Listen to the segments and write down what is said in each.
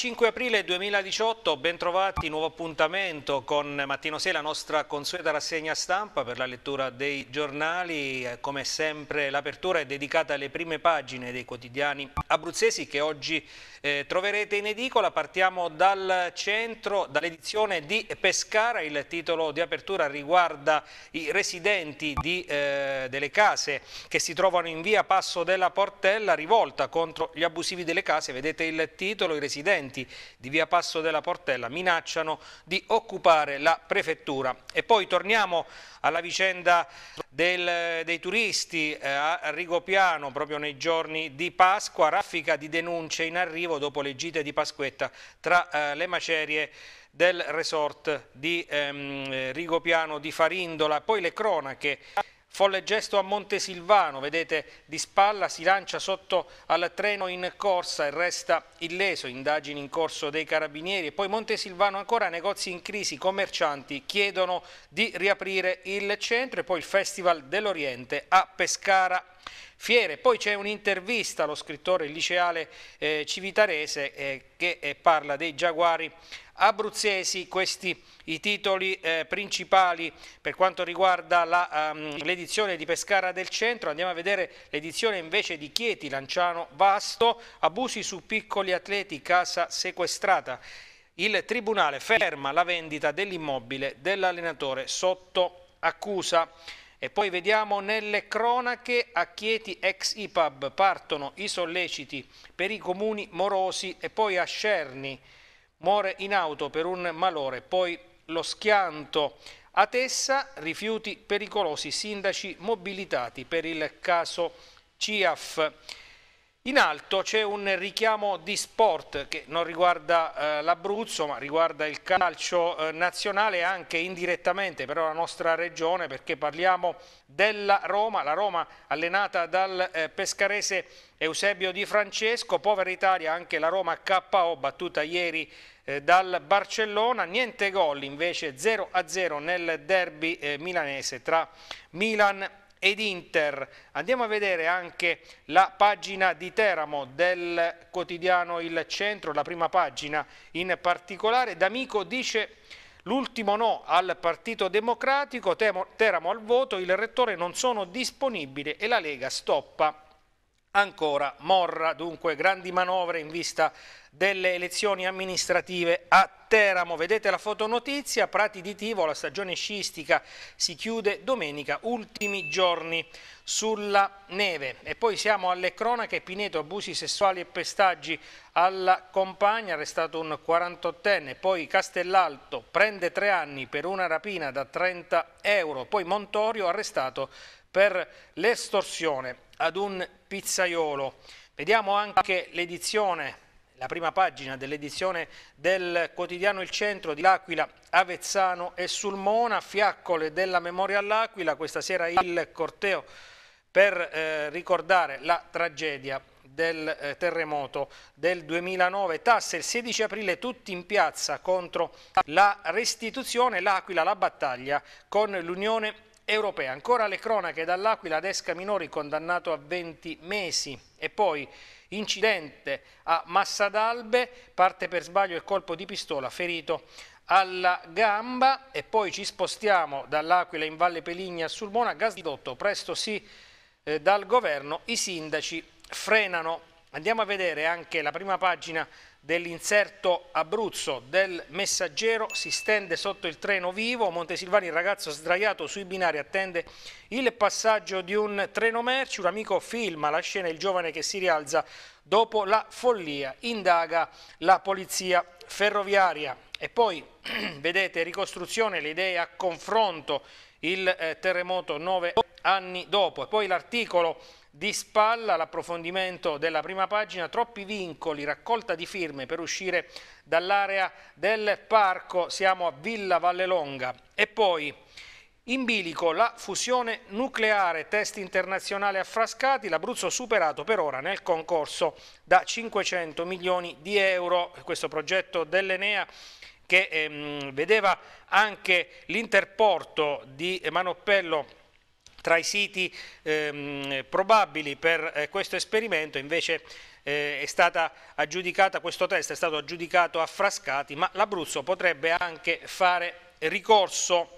25 aprile 2018, bentrovati, nuovo appuntamento con Mattino 6, la nostra consueta rassegna stampa per la lettura dei giornali. Eh, come sempre l'apertura è dedicata alle prime pagine dei quotidiani abruzzesi che oggi eh, troverete in edicola. Partiamo dal centro, dall'edizione di Pescara. Il titolo di apertura riguarda i residenti di, eh, delle case che si trovano in via Passo della Portella, rivolta contro gli abusivi delle case. Vedete il titolo, i residenti residenti di via Passo della Portella minacciano di occupare la prefettura. E poi torniamo alla vicenda del, dei turisti eh, a Rigopiano proprio nei giorni di Pasqua, raffica di denunce in arrivo dopo le gite di Pasquetta tra eh, le macerie del resort di ehm, Rigopiano di Farindola, poi le cronache Folle gesto a Montesilvano, vedete di spalla, si lancia sotto al treno in corsa e resta illeso, indagini in corso dei carabinieri. E poi Montesilvano ancora, negozi in crisi, commercianti chiedono di riaprire il centro e poi il Festival dell'Oriente a Pescara fiere. Poi c'è un'intervista allo scrittore liceale eh, civitarese eh, che eh, parla dei giaguari abruzzesi, questi i titoli eh, principali per quanto riguarda ehm, l'edizione um, di Pescara del Centro, andiamo a vedere l'edizione invece di Chieti, Lanciano, Vasto, abusi su piccoli atleti, casa sequestrata. Il Tribunale ferma la vendita dell'immobile dell'allenatore sotto accusa. E poi vediamo nelle cronache a Chieti ex IPAB partono i solleciti per i comuni morosi e poi a Cerni muore in auto per un malore, poi lo schianto a Tessa, rifiuti pericolosi, sindaci mobilitati per il caso CIAF. In alto c'è un richiamo di sport che non riguarda eh, l'Abruzzo ma riguarda il calcio eh, nazionale anche indirettamente però la nostra regione perché parliamo della Roma, la Roma allenata dal eh, pescarese Eusebio Di Francesco, povera Italia anche la Roma KO battuta ieri eh, dal Barcellona, niente gol invece 0-0 nel derby eh, milanese tra Milan e ed Inter. Andiamo a vedere anche la pagina di Teramo del quotidiano Il Centro, la prima pagina in particolare. D'Amico dice l'ultimo no al Partito Democratico, Teramo al voto, il rettore non sono disponibile e la Lega stoppa ancora Morra. Dunque grandi manovre in vista delle elezioni amministrative a Teramo. Vedete la fotonotizia, Prati di Tivo, la stagione sciistica si chiude domenica, ultimi giorni sulla neve. E poi siamo alle cronache, Pineto abusi sessuali e pestaggi alla compagna, arrestato un 48enne, poi Castellalto prende tre anni per una rapina da 30 euro, poi Montorio arrestato per l'estorsione ad un pizzaiolo. Vediamo anche l'edizione la prima pagina dell'edizione del quotidiano Il Centro di L'Aquila, Avezzano e Sulmona, fiaccole della memoria all'Aquila, questa sera il corteo per eh, ricordare la tragedia del eh, terremoto del 2009. Tasse il 16 aprile tutti in piazza contro la restituzione, l'Aquila la battaglia con l'Unione Europea. Ancora le cronache dall'Aquila ad Esca Minori condannato a 20 mesi e poi incidente a Massadalbe, parte per sbaglio il colpo di pistola ferito alla gamba e poi ci spostiamo dall'Aquila in Valle Peligna sul Mona, gasdotto, presto si eh, dal governo i sindaci frenano. Andiamo a vedere anche la prima pagina dell'inserto Abruzzo del messaggero si stende sotto il treno vivo, Montesilvani il ragazzo sdraiato sui binari attende il passaggio di un treno merci, un amico filma la scena, il giovane che si rialza dopo la follia, indaga la polizia ferroviaria e poi vedete ricostruzione, le idee a confronto il eh, terremoto nove anni dopo. E poi l'articolo di spalla, l'approfondimento della prima pagina, troppi vincoli, raccolta di firme per uscire dall'area del parco, siamo a Villa Vallelonga. E poi in bilico la fusione nucleare, test internazionale a Frascati, l'Abruzzo superato per ora nel concorso da 500 milioni di euro. Questo progetto dell'Enea che ehm, vedeva anche l'interporto di Manoppello tra i siti ehm, probabili per eh, questo esperimento, invece eh, è stata aggiudicata, questo test è stato aggiudicato a Frascati, ma l'Abruzzo potrebbe anche fare ricorso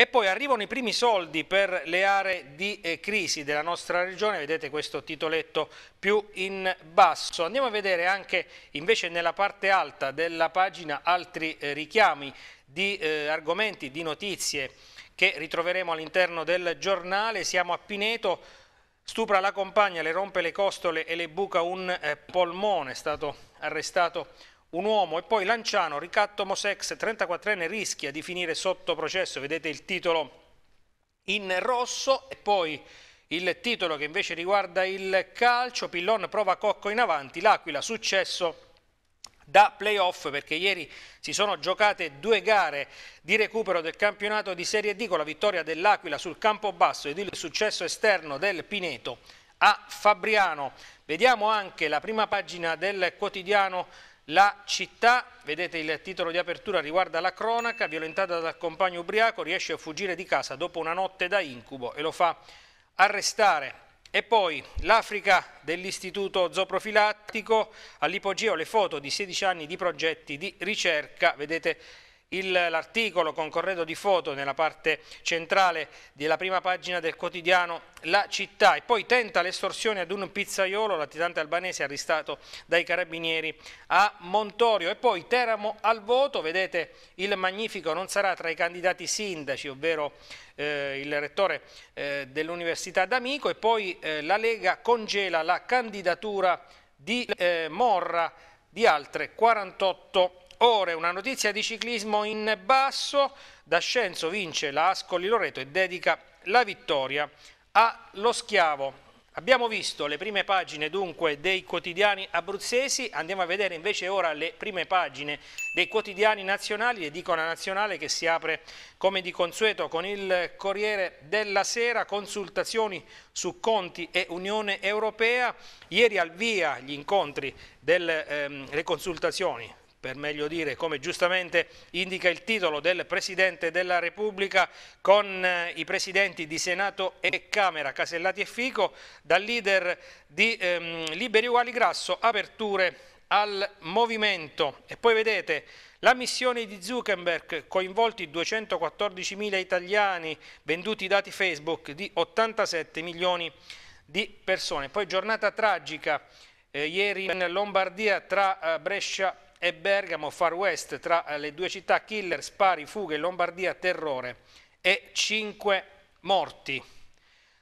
e poi arrivano i primi soldi per le aree di eh, crisi della nostra regione, vedete questo titoletto più in basso. Andiamo a vedere anche invece nella parte alta della pagina altri eh, richiami di eh, argomenti, di notizie che ritroveremo all'interno del giornale. Siamo a Pineto, stupra la compagna, le rompe le costole e le buca un eh, polmone, è stato arrestato un uomo e poi Lanciano, ricatto Mosex, 34enne, rischia di finire sotto processo, vedete il titolo in rosso e poi il titolo che invece riguarda il calcio, Pillon prova Cocco in avanti, l'Aquila successo da playoff perché ieri si sono giocate due gare di recupero del campionato di Serie D con la vittoria dell'Aquila sul campo basso ed il successo esterno del Pineto a Fabriano. Vediamo anche la prima pagina del quotidiano la città, vedete il titolo di apertura, riguarda la cronaca, violentata dal compagno ubriaco, riesce a fuggire di casa dopo una notte da incubo e lo fa arrestare. E poi l'Africa dell'Istituto Zooprofilattico, all'ipogeo le foto di 16 anni di progetti di ricerca, vedete l'articolo con corredo di foto nella parte centrale della prima pagina del quotidiano La città e poi tenta l'estorsione ad un pizzaiolo, latitante albanese arrestato dai carabinieri a Montorio e poi Teramo al voto, vedete il magnifico non sarà tra i candidati sindaci, ovvero eh, il rettore eh, dell'Università d'Amico e poi eh, la Lega congela la candidatura di eh, Morra di altre 48 Ore, una notizia di ciclismo in basso, Dascenzo vince la Ascoli Loreto e dedica la vittoria allo schiavo. Abbiamo visto le prime pagine dunque dei quotidiani abruzzesi, andiamo a vedere invece ora le prime pagine dei quotidiani nazionali, edicola nazionale che si apre come di consueto con il Corriere della Sera, consultazioni su Conti e Unione Europea, ieri al via gli incontri delle ehm, consultazioni per meglio dire, come giustamente indica il titolo del Presidente della Repubblica, con eh, i Presidenti di Senato e Camera, Casellati e Fico, dal leader di ehm, Liberi Uguali Grasso, aperture al movimento. E poi vedete la missione di Zuckerberg, coinvolti 214.000 italiani, venduti i dati Facebook di 87 milioni di persone. Poi giornata tragica eh, ieri in Lombardia tra eh, Brescia e Bergamo, Far West, tra eh, le due città killer, spari, fughe, Lombardia, terrore e cinque morti.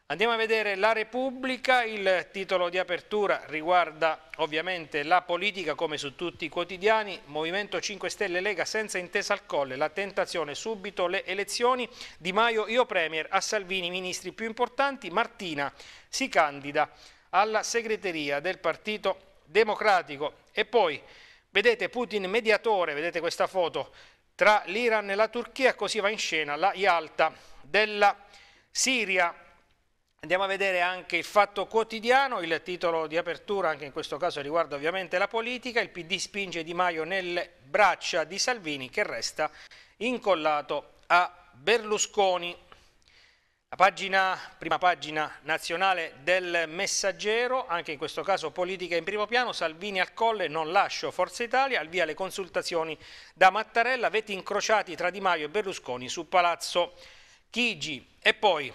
Andiamo a vedere la Repubblica, il titolo di apertura riguarda ovviamente la politica come su tutti i quotidiani, Movimento 5 Stelle Lega senza intesa al colle, la tentazione subito le elezioni, Di Maio io Premier, a Salvini ministri più importanti, Martina si candida alla segreteria del Partito Democratico e poi Vedete Putin mediatore, vedete questa foto, tra l'Iran e la Turchia, così va in scena la Yalta della Siria. Andiamo a vedere anche il fatto quotidiano, il titolo di apertura anche in questo caso riguarda ovviamente la politica, il PD spinge Di Maio nelle braccia di Salvini che resta incollato a Berlusconi. La pagina, prima pagina nazionale del messaggero, anche in questo caso politica in primo piano, Salvini al colle, non lascio Forza Italia, al via le consultazioni da Mattarella, veti incrociati tra Di Maio e Berlusconi su Palazzo Chigi. E poi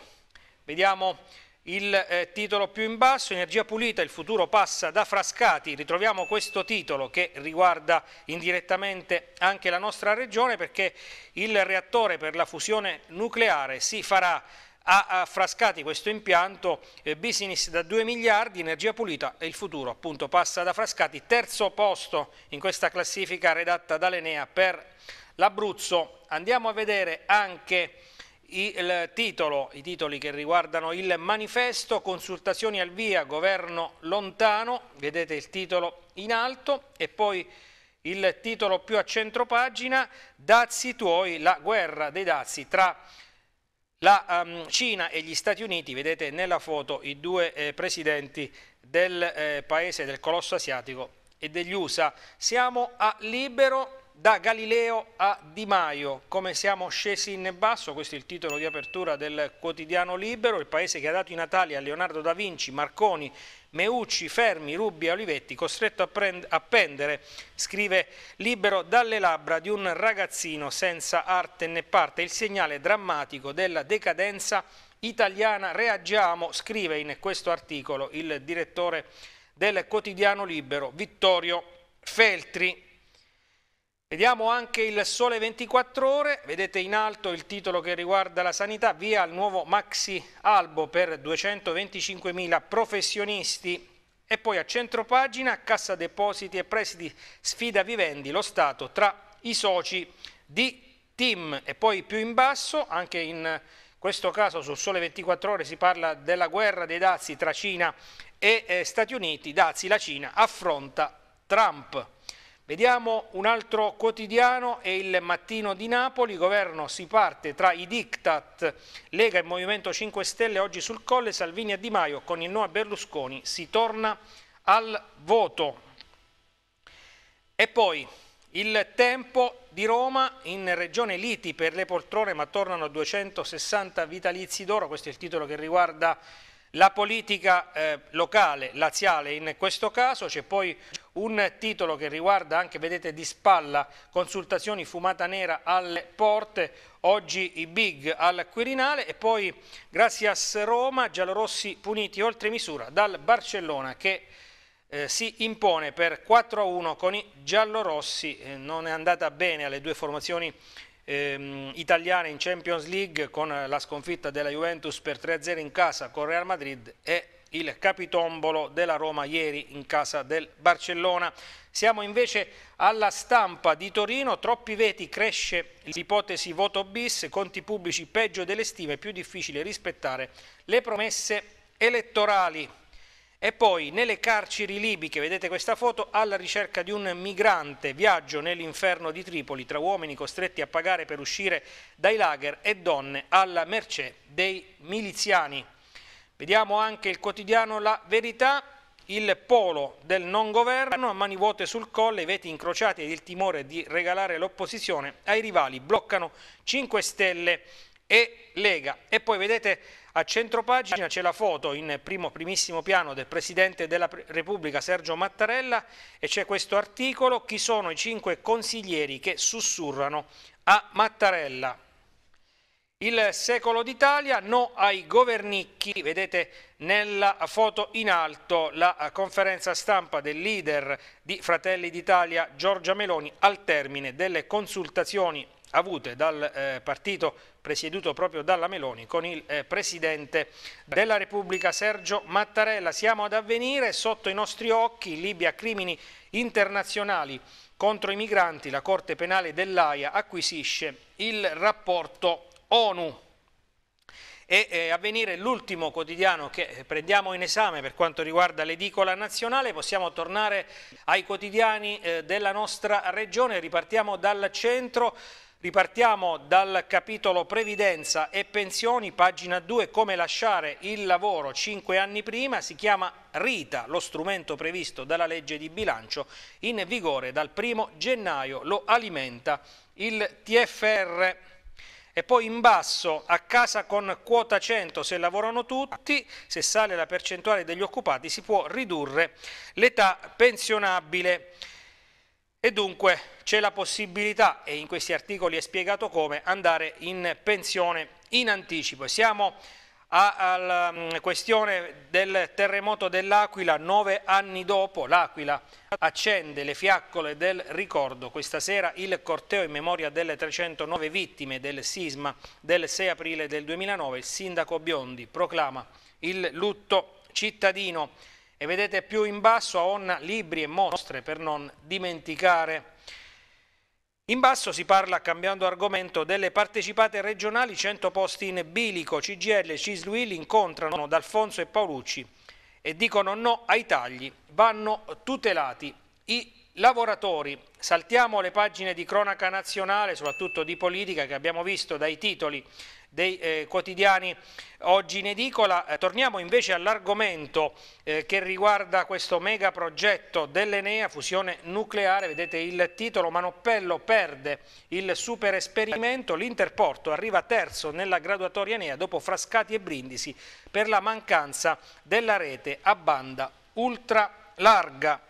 vediamo il eh, titolo più in basso, Energia pulita, il futuro passa da Frascati, ritroviamo questo titolo che riguarda indirettamente anche la nostra regione perché il reattore per la fusione nucleare si farà a frascati questo impianto, eh, business da 2 miliardi, energia pulita e il futuro appunto passa da Frascati, terzo posto in questa classifica redatta dall'Enea per l'Abruzzo. Andiamo a vedere anche il titolo, i titoli che riguardano il manifesto, consultazioni al via, governo lontano, vedete il titolo in alto e poi il titolo più a centropagina, Dazi tuoi, la guerra dei dazi tra la um, Cina e gli Stati Uniti, vedete nella foto i due eh, presidenti del eh, paese del colosso asiatico e degli USA. Siamo a libero da Galileo a Di Maio, come siamo scesi in basso, questo è il titolo di apertura del quotidiano Libero, il paese che ha dato i natali a Leonardo da Vinci, Marconi Meucci, Fermi, Rubbia, Olivetti, costretto a, a pendere, scrive libero dalle labbra di un ragazzino senza arte né parte, il segnale drammatico della decadenza italiana. Reagiamo, scrive in questo articolo il direttore del quotidiano libero Vittorio Feltri. Vediamo anche il Sole 24 Ore, vedete in alto il titolo che riguarda la sanità, via il nuovo maxi albo per 225.000 professionisti e poi a centro pagina Cassa Depositi e Prestiti sfida vivendi lo Stato tra i soci di Team e poi più in basso anche in questo caso sul Sole 24 Ore si parla della guerra dei dazi tra Cina e eh, Stati Uniti, dazi la Cina affronta Trump. Vediamo un altro quotidiano, è il Mattino di Napoli, governo si parte tra i diktat, Lega e Movimento 5 Stelle oggi sul colle, Salvini e Di Maio con il no a Berlusconi, si torna al voto. E poi il tempo di Roma in regione liti per le poltrone ma tornano 260 vitalizi d'oro, questo è il titolo che riguarda la politica eh, locale, laziale in questo caso, c'è poi un titolo che riguarda anche, vedete di spalla, consultazioni fumata nera alle porte, oggi i big al Quirinale e poi Grazias Roma, giallorossi puniti oltre misura dal Barcellona che eh, si impone per 4-1 con i giallorossi, eh, non è andata bene alle due formazioni ehm, italiane in Champions League con la sconfitta della Juventus per 3-0 in casa con Real Madrid e il capitombolo della Roma ieri in casa del Barcellona. Siamo invece alla stampa di Torino, troppi veti cresce l'ipotesi voto bis, conti pubblici peggio delle stime, più difficile rispettare le promesse elettorali. E poi nelle carceri libiche, vedete questa foto, alla ricerca di un migrante, viaggio nell'inferno di Tripoli tra uomini costretti a pagare per uscire dai lager e donne alla mercé dei miliziani. Vediamo anche il quotidiano La Verità, il polo del non governo, a mani vuote sul colle, i veti incrociati ed il timore di regalare l'opposizione ai rivali bloccano 5 Stelle e Lega. E poi vedete a centro pagina c'è la foto in primo, primissimo piano del Presidente della Repubblica Sergio Mattarella e c'è questo articolo chi sono i cinque consiglieri che sussurrano a Mattarella. Il secolo d'Italia, no ai governicchi, vedete nella foto in alto la conferenza stampa del leader di Fratelli d'Italia Giorgia Meloni al termine delle consultazioni avute dal eh, partito presieduto proprio dalla Meloni con il eh, Presidente della Repubblica Sergio Mattarella. Siamo ad avvenire sotto i nostri occhi Libia crimini internazionali contro i migranti. La Corte Penale dell'AIA acquisisce il rapporto ONU e eh, avvenire l'ultimo quotidiano che eh, prendiamo in esame per quanto riguarda l'edicola nazionale, possiamo tornare ai quotidiani eh, della nostra regione, ripartiamo dal centro Ripartiamo dal capitolo Previdenza e Pensioni, pagina 2, come lasciare il lavoro cinque anni prima, si chiama Rita, lo strumento previsto dalla legge di bilancio in vigore dal 1 gennaio, lo alimenta il TFR. E poi in basso, a casa con quota 100 se lavorano tutti, se sale la percentuale degli occupati si può ridurre l'età pensionabile. E dunque c'è la possibilità, e in questi articoli è spiegato come, andare in pensione in anticipo. Siamo alla mm, questione del terremoto dell'Aquila, nove anni dopo l'Aquila accende le fiaccole del ricordo. Questa sera il corteo in memoria delle 309 vittime del sisma del 6 aprile del 2009. Il sindaco Biondi proclama il lutto cittadino e vedete più in basso a Onna libri e mostre per non dimenticare. In basso si parla, cambiando argomento, delle partecipate regionali 100 posti in bilico, CGL e Cisluil incontrano D'Alfonso e Paolucci e dicono no ai tagli, vanno tutelati i lavoratori. Saltiamo le pagine di cronaca nazionale, soprattutto di politica, che abbiamo visto dai titoli dei eh, quotidiani oggi in edicola. Eh, torniamo invece all'argomento eh, che riguarda questo mega progetto dell'Enea, fusione nucleare, vedete il titolo, Manoppello perde il super esperimento, l'Interporto arriva terzo nella graduatoria Enea dopo Frascati e Brindisi per la mancanza della rete a banda ultra larga.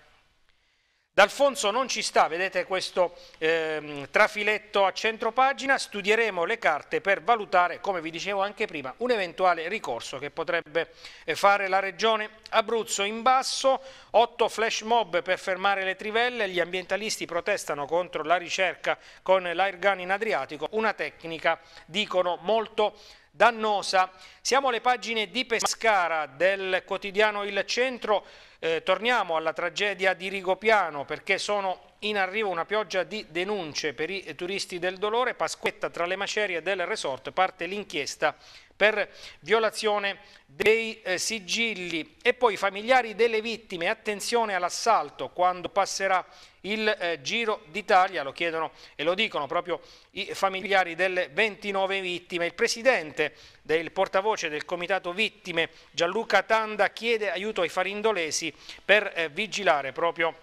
D'Alfonso non ci sta, vedete questo eh, trafiletto a centro pagina, studieremo le carte per valutare, come vi dicevo anche prima, un eventuale ricorso che potrebbe eh, fare la regione Abruzzo. In basso, 8 flash mob per fermare le trivelle, gli ambientalisti protestano contro la ricerca con l'airgun in Adriatico, una tecnica, dicono, molto dannosa. Siamo alle pagine di Pescara del quotidiano Il Centro, eh, torniamo alla tragedia di Rigopiano perché sono in arrivo una pioggia di denunce per i turisti del dolore, Pasquetta tra le macerie del resort parte l'inchiesta per violazione dei eh, sigilli e poi i familiari delle vittime, attenzione all'assalto quando passerà il eh, Giro d'Italia, lo chiedono e lo dicono proprio i familiari delle 29 vittime. Il presidente del portavoce del comitato vittime Gianluca Tanda chiede aiuto ai farindolesi per eh, vigilare proprio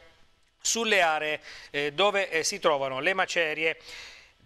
sulle aree eh, dove eh, si trovano le macerie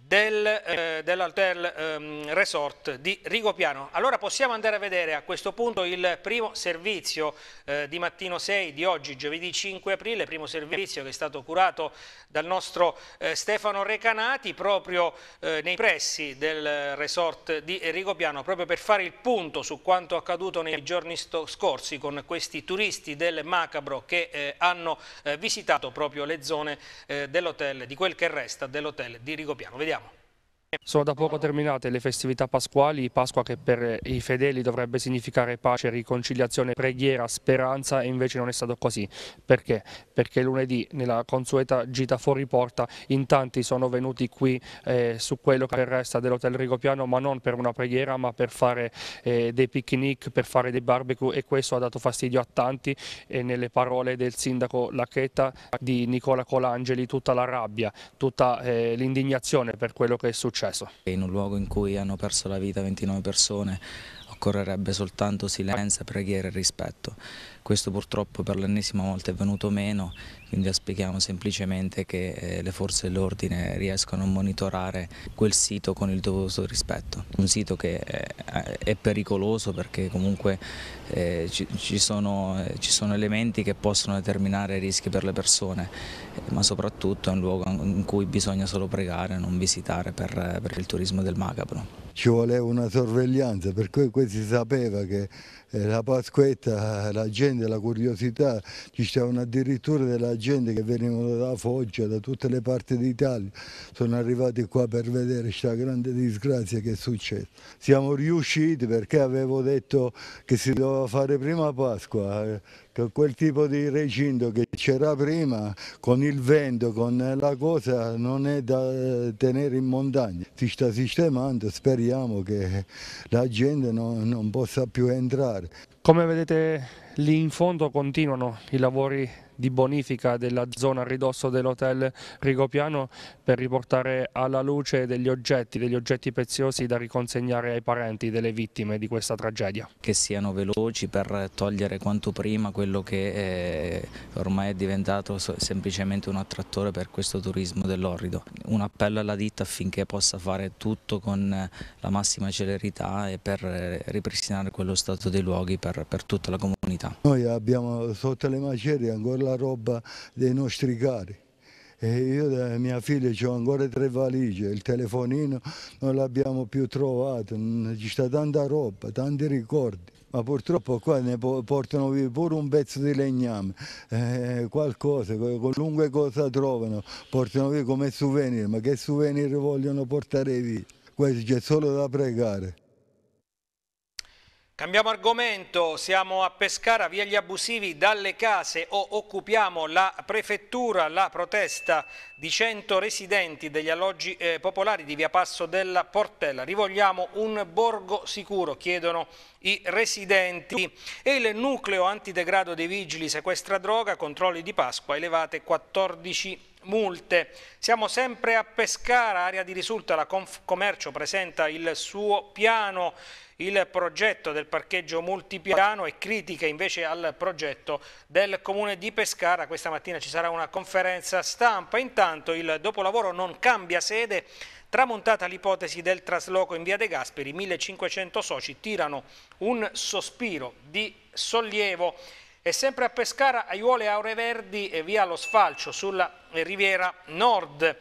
del, eh, dell'hotel ehm, resort di Rigopiano. Allora possiamo andare a vedere a questo punto il primo servizio eh, di mattino 6 di oggi, giovedì 5 aprile, primo servizio che è stato curato dal nostro eh, Stefano Recanati proprio eh, nei pressi del resort di Rigopiano, proprio per fare il punto su quanto accaduto nei giorni scorsi con questi turisti del Macabro che eh, hanno eh, visitato proprio le zone dell'hotel, di quel che resta dell'hotel di Rigopiano. Vediamo sono da poco terminate le festività pasquali, Pasqua che per i fedeli dovrebbe significare pace, riconciliazione, preghiera, speranza e invece non è stato così. Perché? Perché lunedì nella consueta gita fuori porta in tanti sono venuti qui eh, su quello che resta dell'hotel Rigopiano ma non per una preghiera ma per fare eh, dei picnic, per fare dei barbecue e questo ha dato fastidio a tanti e nelle parole del sindaco Lacchetta di Nicola Colangeli tutta la rabbia, tutta eh, l'indignazione per quello che è successo successo. In un luogo in cui hanno perso la vita 29 persone occorrerebbe soltanto silenzio, preghiera e rispetto. Questo purtroppo per l'ennesima volta è venuto meno, quindi aspettiamo semplicemente che eh, le forze dell'ordine riescano a monitorare quel sito con il dovuto rispetto. Un sito che eh, è pericoloso perché comunque eh, ci sono, elementi che possono determinare rischi per le persone, ma soprattutto è un luogo in cui bisogna solo pregare, non visitare per, per il turismo del macabro ci voleva una sorveglianza, per cui si sapeva che eh, la Pasquetta, la gente, la curiosità, ci stavano addirittura della gente che venivano da Foggia, da tutte le parti d'Italia, sono arrivati qua per vedere questa grande disgrazia che è successa. Siamo riusciti perché avevo detto che si doveva fare prima Pasqua, eh, che quel tipo di recinto che c'era prima con il vento, con la cosa non è da eh, tenere in montagna. Si sta sistemando, speriamo che la gente non, non possa più entrare. Come vedete lì in fondo continuano i lavori di bonifica della zona a ridosso dell'hotel Rigopiano per riportare alla luce degli oggetti, degli oggetti preziosi da riconsegnare ai parenti delle vittime di questa tragedia. Che siano veloci per togliere quanto prima quello che è eh, ormai è diventato semplicemente un attrattore per questo turismo dell'Orrido. Un appello alla ditta affinché possa fare tutto con eh, la massima celerità e per eh, ripristinare quello stato dei luoghi per, per tutta la comunità. Noi abbiamo sotto le macerie ancora la roba dei nostri cari. E io e mia figlia ho ancora tre valigie, il telefonino non l'abbiamo più trovato, ci sta tanta roba, tanti ricordi. Ma purtroppo qua ne portano via pure un pezzo di legname, eh, qualcosa, qualunque cosa trovano, portano via come souvenir, ma che souvenir vogliono portare via? Questo c'è solo da pregare. Cambiamo argomento, siamo a Pescara, via gli abusivi dalle case o occupiamo la prefettura, la protesta di 100 residenti degli alloggi eh, popolari di via Passo della Portella. Rivogliamo un borgo sicuro, chiedono i residenti. E il nucleo antidegrado dei vigili sequestra droga, controlli di Pasqua elevate 14 multe. Siamo sempre a Pescara, area di risulta, la Confcommercio presenta il suo piano il progetto del parcheggio multipiano e critiche invece al progetto del comune di Pescara. Questa mattina ci sarà una conferenza stampa. Intanto il dopolavoro non cambia sede. Tramontata l'ipotesi del trasloco in via De Gasperi, 1500 soci tirano un sospiro di sollievo. E sempre a Pescara, aiuole aureverdi e via lo sfalcio sulla riviera nord.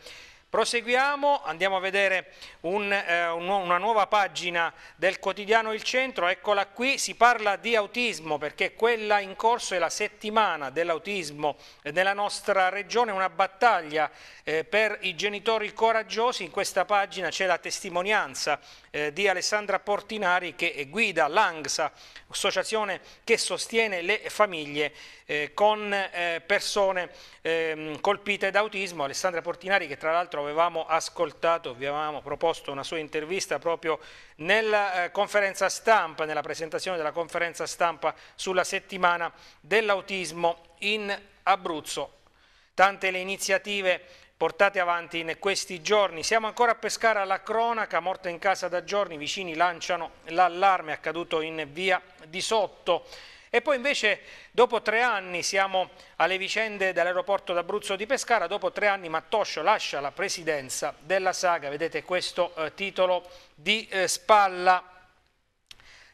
Proseguiamo, andiamo a vedere un, eh, una nuova pagina del quotidiano Il Centro, eccola qui, si parla di autismo perché quella in corso è la settimana dell'autismo nella nostra regione, una battaglia eh, per i genitori coraggiosi, in questa pagina c'è la testimonianza eh, di Alessandra Portinari che guida l'ANGSA, associazione che sostiene le famiglie eh, con eh, persone ehm, colpite da autismo. Alessandra Portinari che tra l'altro avevamo ascoltato, vi avevamo proposto una sua intervista proprio nella eh, conferenza stampa, nella presentazione della conferenza stampa sulla settimana dell'autismo in Abruzzo. Tante le iniziative portate avanti in questi giorni. Siamo ancora a Pescara alla cronaca, morta in casa da giorni, i vicini lanciano l'allarme accaduto in via di sotto. E poi invece dopo tre anni siamo alle vicende dell'aeroporto d'Abruzzo di Pescara, dopo tre anni Mattoscio lascia la presidenza della saga, vedete questo eh, titolo di eh, spalla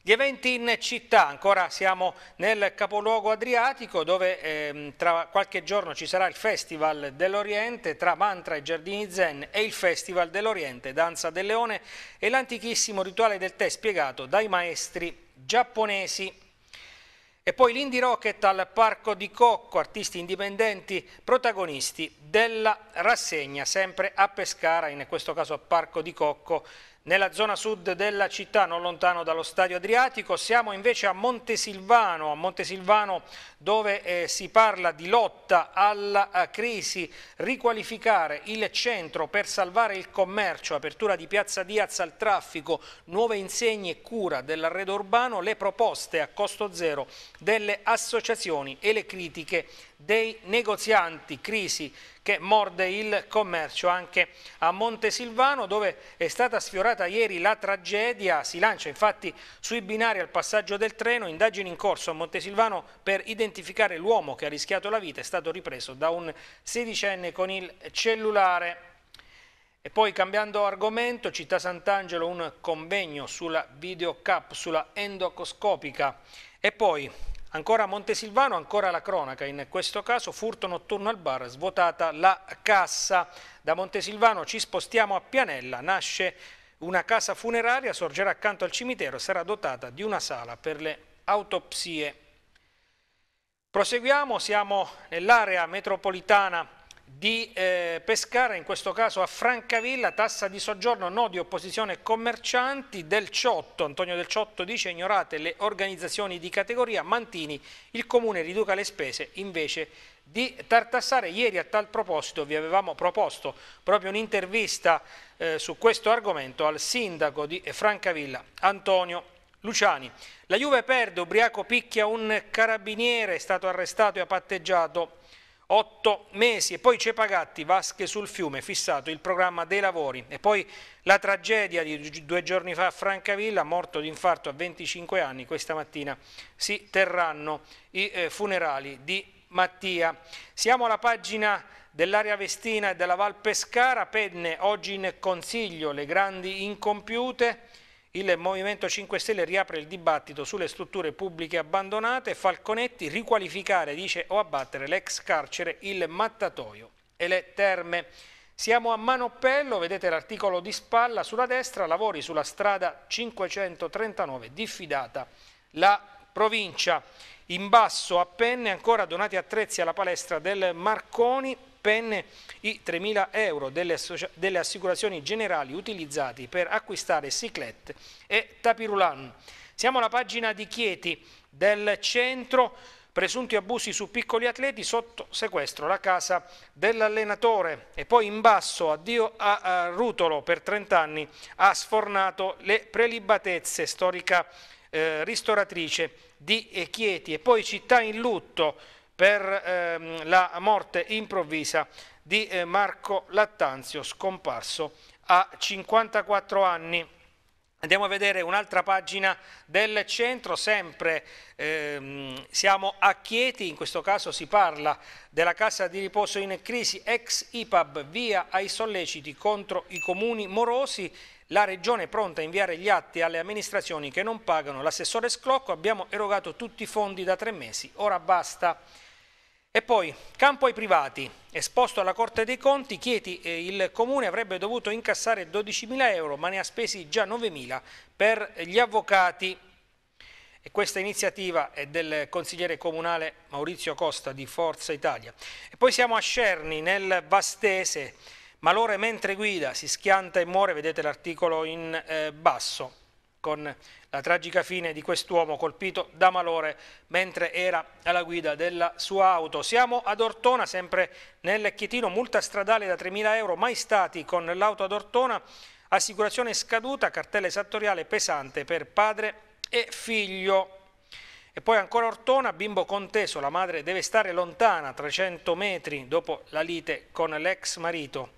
gli eventi in città, ancora siamo nel capoluogo adriatico dove eh, tra qualche giorno ci sarà il Festival dell'Oriente tra Mantra e Giardini Zen e il Festival dell'Oriente Danza del Leone e l'antichissimo rituale del tè spiegato dai maestri giapponesi. E poi l'Indie Rocket al Parco di Cocco, artisti indipendenti protagonisti della rassegna, sempre a Pescara, in questo caso a Parco di Cocco, nella zona sud della città, non lontano dallo stadio Adriatico. Siamo invece a Montesilvano, a Montesilvano dove eh, si parla di lotta alla eh, crisi, riqualificare il centro per salvare il commercio, apertura di Piazza Diaz al traffico, nuove insegne e cura dell'arredo urbano, le proposte a costo zero delle associazioni e le critiche dei negozianti, crisi che morde il commercio anche a Montesilvano dove è stata sfiorata ieri la tragedia, si lancia infatti sui binari al passaggio del treno, indagini in corso a Montesilvano per identificare identificare l'uomo che ha rischiato la vita è stato ripreso da un sedicenne con il cellulare. E poi cambiando argomento, Città Sant'Angelo un convegno sulla videocapsula endoscopica e poi ancora Montesilvano, ancora la cronaca, in questo caso furto notturno al bar, svuotata la cassa. Da Montesilvano ci spostiamo a Pianella, nasce una casa funeraria, sorgerà accanto al cimitero e sarà dotata di una sala per le autopsie. Proseguiamo, siamo nell'area metropolitana di eh, Pescara, in questo caso a Francavilla, tassa di soggiorno, no di opposizione commercianti del Ciotto. Antonio del Ciotto dice ignorate le organizzazioni di categoria, Mantini, il comune riduca le spese invece di tartassare. Ieri a tal proposito vi avevamo proposto proprio un'intervista eh, su questo argomento al sindaco di Francavilla, Antonio Luciani, la Juve perde, ubriaco picchia un carabiniere, è stato arrestato e ha patteggiato otto mesi e poi Cepagatti, vasche sul fiume, fissato il programma dei lavori e poi la tragedia di due giorni fa a Francavilla, morto di infarto a 25 anni, questa mattina si terranno i eh, funerali di Mattia. Siamo alla pagina dell'area vestina e della Val Pescara, penne oggi in consiglio le grandi incompiute il Movimento 5 Stelle riapre il dibattito sulle strutture pubbliche abbandonate. Falconetti riqualificare, dice, o abbattere l'ex carcere, il mattatoio e le terme. Siamo a Manopello, vedete l'articolo di spalla sulla destra, lavori sulla strada 539, diffidata la provincia. In basso a penne ancora donati attrezzi alla palestra del Marconi, penne i 3.000 euro delle, delle assicurazioni generali utilizzati per acquistare ciclette e tapirulan. Siamo alla pagina di Chieti del centro presunti abusi su piccoli atleti sotto sequestro la casa dell'allenatore e poi in basso addio a, Rutolo per 30 anni ha sfornato le prelibatezze storica eh, ristoratrice di eh, Chieti e poi città in lutto per ehm, la morte improvvisa di eh, Marco Lattanzio, scomparso a 54 anni. Andiamo a vedere un'altra pagina del centro, sempre ehm, siamo a Chieti, in questo caso si parla della casa di riposo in crisi, ex IPAB via ai solleciti contro i comuni morosi, la regione è pronta a inviare gli atti alle amministrazioni che non pagano, l'assessore Sclocco abbiamo erogato tutti i fondi da tre mesi, ora basta. E poi, campo ai privati. Esposto alla Corte dei Conti, Chieti eh, il Comune avrebbe dovuto incassare 12.000 euro, ma ne ha spesi già 9.000 per gli avvocati. E questa iniziativa è del consigliere comunale Maurizio Costa di Forza Italia. E poi siamo a Scerni, nel Vastese. Malore mentre guida, si schianta e muore, vedete l'articolo in eh, basso con la tragica fine di quest'uomo colpito da malore mentre era alla guida della sua auto. Siamo ad Ortona, sempre nel Chietino, multa stradale da 3.000 euro, mai stati con l'auto ad Ortona, assicurazione scaduta, cartella esattoriale pesante per padre e figlio. E poi ancora Ortona, bimbo conteso, la madre deve stare lontana 300 metri dopo la lite con l'ex marito.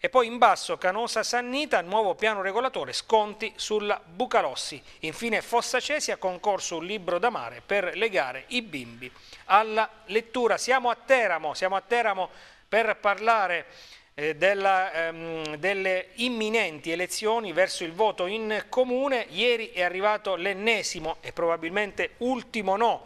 E poi in basso Canosa Sannita, nuovo piano regolatore, sconti sulla Bucalossi. Infine Fossa Cesia, concorso un libro da mare per legare i bimbi alla lettura. Siamo a Teramo, siamo a Teramo per parlare eh, della, ehm, delle imminenti elezioni verso il voto in comune. Ieri è arrivato l'ennesimo e probabilmente ultimo no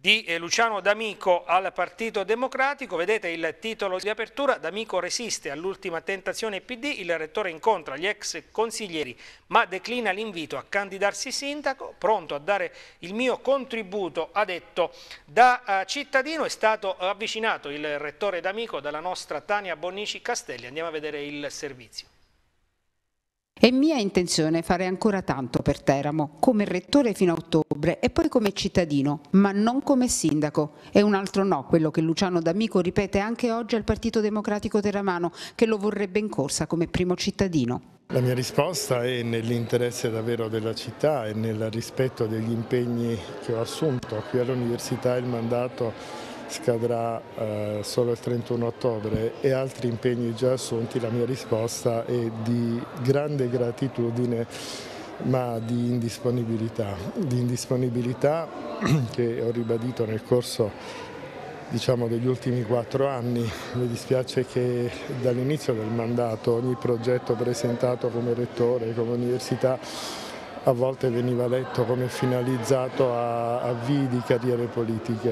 di eh, Luciano D'Amico al Partito Democratico, vedete il titolo di apertura, D'Amico resiste all'ultima tentazione PD, il rettore incontra gli ex consiglieri ma declina l'invito a candidarsi sindaco, pronto a dare il mio contributo, ha detto da eh, cittadino, è stato avvicinato il rettore D'Amico dalla nostra Tania Bonnici Castelli, andiamo a vedere il servizio. È mia intenzione fare ancora tanto per Teramo, come rettore fino a ottobre e poi come cittadino, ma non come sindaco. È un altro no quello che Luciano D'Amico ripete anche oggi al Partito Democratico Teramano, che lo vorrebbe in corsa come primo cittadino. La mia risposta è nell'interesse davvero della città e nel rispetto degli impegni che ho assunto. Qui all'università il mandato scadrà eh, solo il 31 ottobre e altri impegni già assunti, la mia risposta è di grande gratitudine ma di indisponibilità, di indisponibilità che ho ribadito nel corso diciamo, degli ultimi quattro anni. Mi dispiace che dall'inizio del mandato ogni progetto presentato come rettore, come università a volte veniva letto come finalizzato a, avvii di carriere politiche.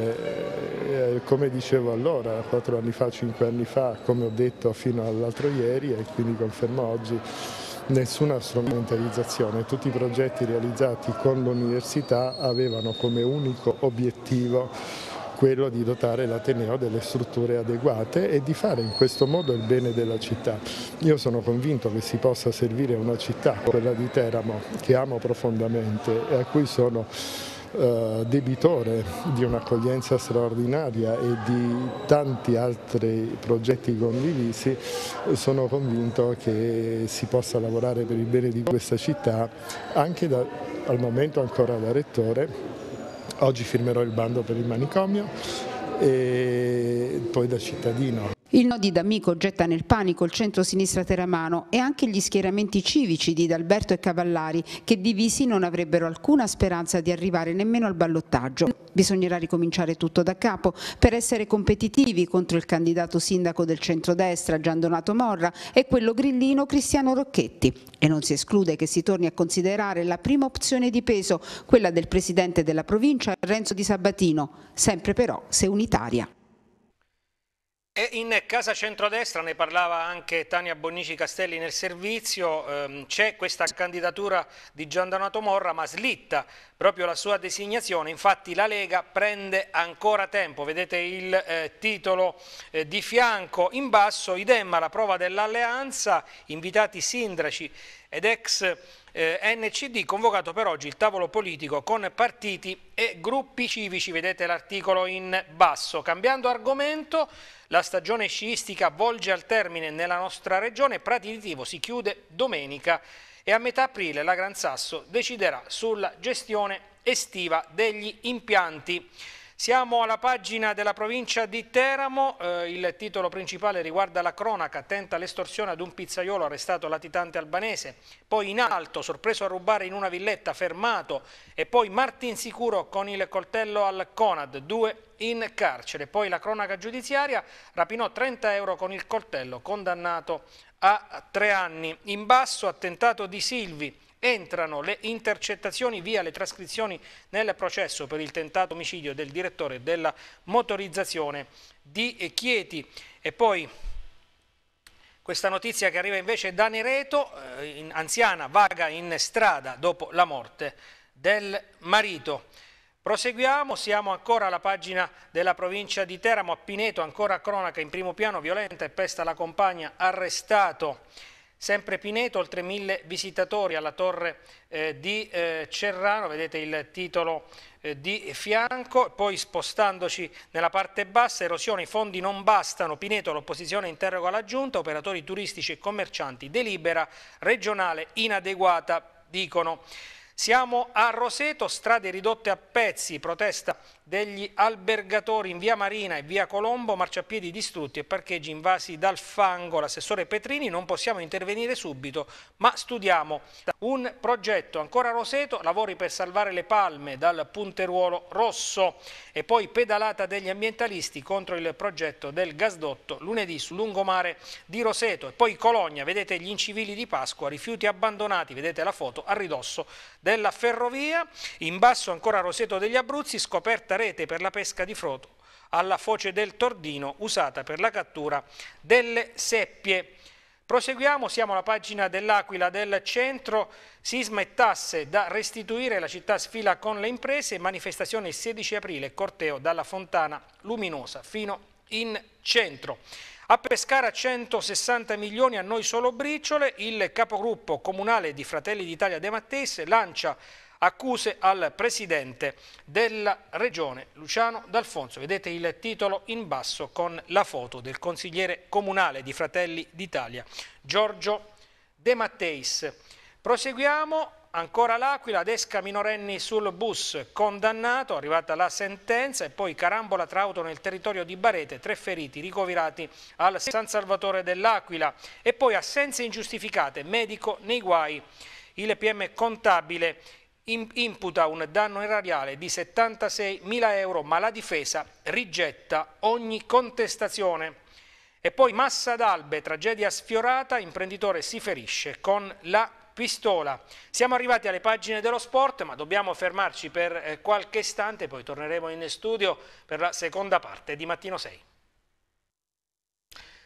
E eh, eh, come dicevo allora, quattro anni fa, cinque anni fa, come ho detto fino all'altro ieri e quindi confermo oggi, nessuna strumentalizzazione. Tutti i progetti realizzati con l'università avevano come unico obiettivo quello di dotare l'Ateneo delle strutture adeguate e di fare in questo modo il bene della città. Io sono convinto che si possa servire una città, quella di Teramo, che amo profondamente e a cui sono eh, debitore di un'accoglienza straordinaria e di tanti altri progetti condivisi, sono convinto che si possa lavorare per il bene di questa città anche da, al momento ancora da rettore Oggi firmerò il bando per il manicomio e poi da cittadino. Il no di D'Amico getta nel panico il centro-sinistra teramano e anche gli schieramenti civici di D'Alberto e Cavallari che divisi non avrebbero alcuna speranza di arrivare nemmeno al ballottaggio. Bisognerà ricominciare tutto da capo per essere competitivi contro il candidato sindaco del centrodestra Donato Morra e quello grillino Cristiano Rocchetti e non si esclude che si torni a considerare la prima opzione di peso, quella del presidente della provincia Renzo Di Sabatino, sempre però se unitaria. E in casa centrodestra, ne parlava anche Tania Bonnici Castelli nel servizio, ehm, c'è questa candidatura di Giandonato Morra ma slitta proprio la sua designazione, infatti la Lega prende ancora tempo, vedete il eh, titolo eh, di fianco in basso, Idemma la prova dell'alleanza, invitati sindaci ed ex eh, NCD, convocato per oggi il tavolo politico con partiti e gruppi civici, vedete l'articolo in basso. Cambiando argomento... La stagione sciistica volge al termine nella nostra regione, Prati di Tivo si chiude domenica e a metà aprile la Gran Sasso deciderà sulla gestione estiva degli impianti. Siamo alla pagina della provincia di Teramo, eh, il titolo principale riguarda la cronaca, attenta l'estorsione ad un pizzaiolo arrestato latitante albanese, poi in alto, sorpreso a rubare in una villetta, fermato e poi Martin Sicuro con il coltello al Conad, due in carcere. Poi la cronaca giudiziaria rapinò 30 euro con il coltello, condannato a tre anni. In basso, attentato di Silvi, entrano le intercettazioni via le trascrizioni nel processo per il tentato omicidio del direttore della motorizzazione di Chieti. E poi questa notizia che arriva invece da Nereto, eh, in anziana vaga in strada dopo la morte del marito. Proseguiamo, siamo ancora alla pagina della provincia di Teramo, a Pineto ancora cronaca in primo piano, violenta e pesta la compagna arrestato Sempre Pineto, oltre mille visitatori alla torre eh, di eh, Cerrano, vedete il titolo eh, di fianco, poi spostandoci nella parte bassa, erosione, i fondi non bastano, Pineto l'opposizione interroga la giunta, operatori turistici e commercianti, delibera regionale inadeguata, dicono. Siamo a Roseto, strade ridotte a pezzi, protesta degli albergatori in via Marina e via Colombo, marciapiedi distrutti e parcheggi invasi dal fango. L'assessore Petrini non possiamo intervenire subito, ma studiamo un progetto. Ancora Roseto, lavori per salvare le palme dal punteruolo rosso e poi pedalata degli ambientalisti contro il progetto del gasdotto lunedì sul lungomare di Roseto. E poi Cologna, vedete gli incivili di Pasqua, rifiuti abbandonati, vedete la foto a ridosso della ferrovia. In basso ancora Roseto degli Abruzzi, scoperta rete per la pesca di frodo alla foce del Tordino usata per la cattura delle seppie. Proseguiamo, siamo alla pagina dell'Aquila del centro, sisma e tasse da restituire, la città sfila con le imprese, manifestazione il 16 aprile, corteo dalla Fontana Luminosa fino in centro. A Pescara 160 milioni, a noi solo briciole, il capogruppo comunale di Fratelli d'Italia De Matteis lancia accuse al presidente della regione Luciano D'Alfonso. Vedete il titolo in basso con la foto del consigliere comunale di Fratelli d'Italia, Giorgio De Matteis. Proseguiamo Ancora l'Aquila, Desca minorenni sul bus, condannato, arrivata la sentenza e poi carambola tra auto nel territorio di Barete, tre feriti ricoverati al San Salvatore dell'Aquila e poi assenze ingiustificate, medico nei guai, il PM contabile imputa un danno erariale di 76.000 euro, ma la difesa rigetta ogni contestazione. E poi Massa d'Albe, tragedia sfiorata, imprenditore si ferisce con la pistola. Siamo arrivati alle pagine dello sport, ma dobbiamo fermarci per eh, qualche istante, poi torneremo in studio per la seconda parte di Mattino 6.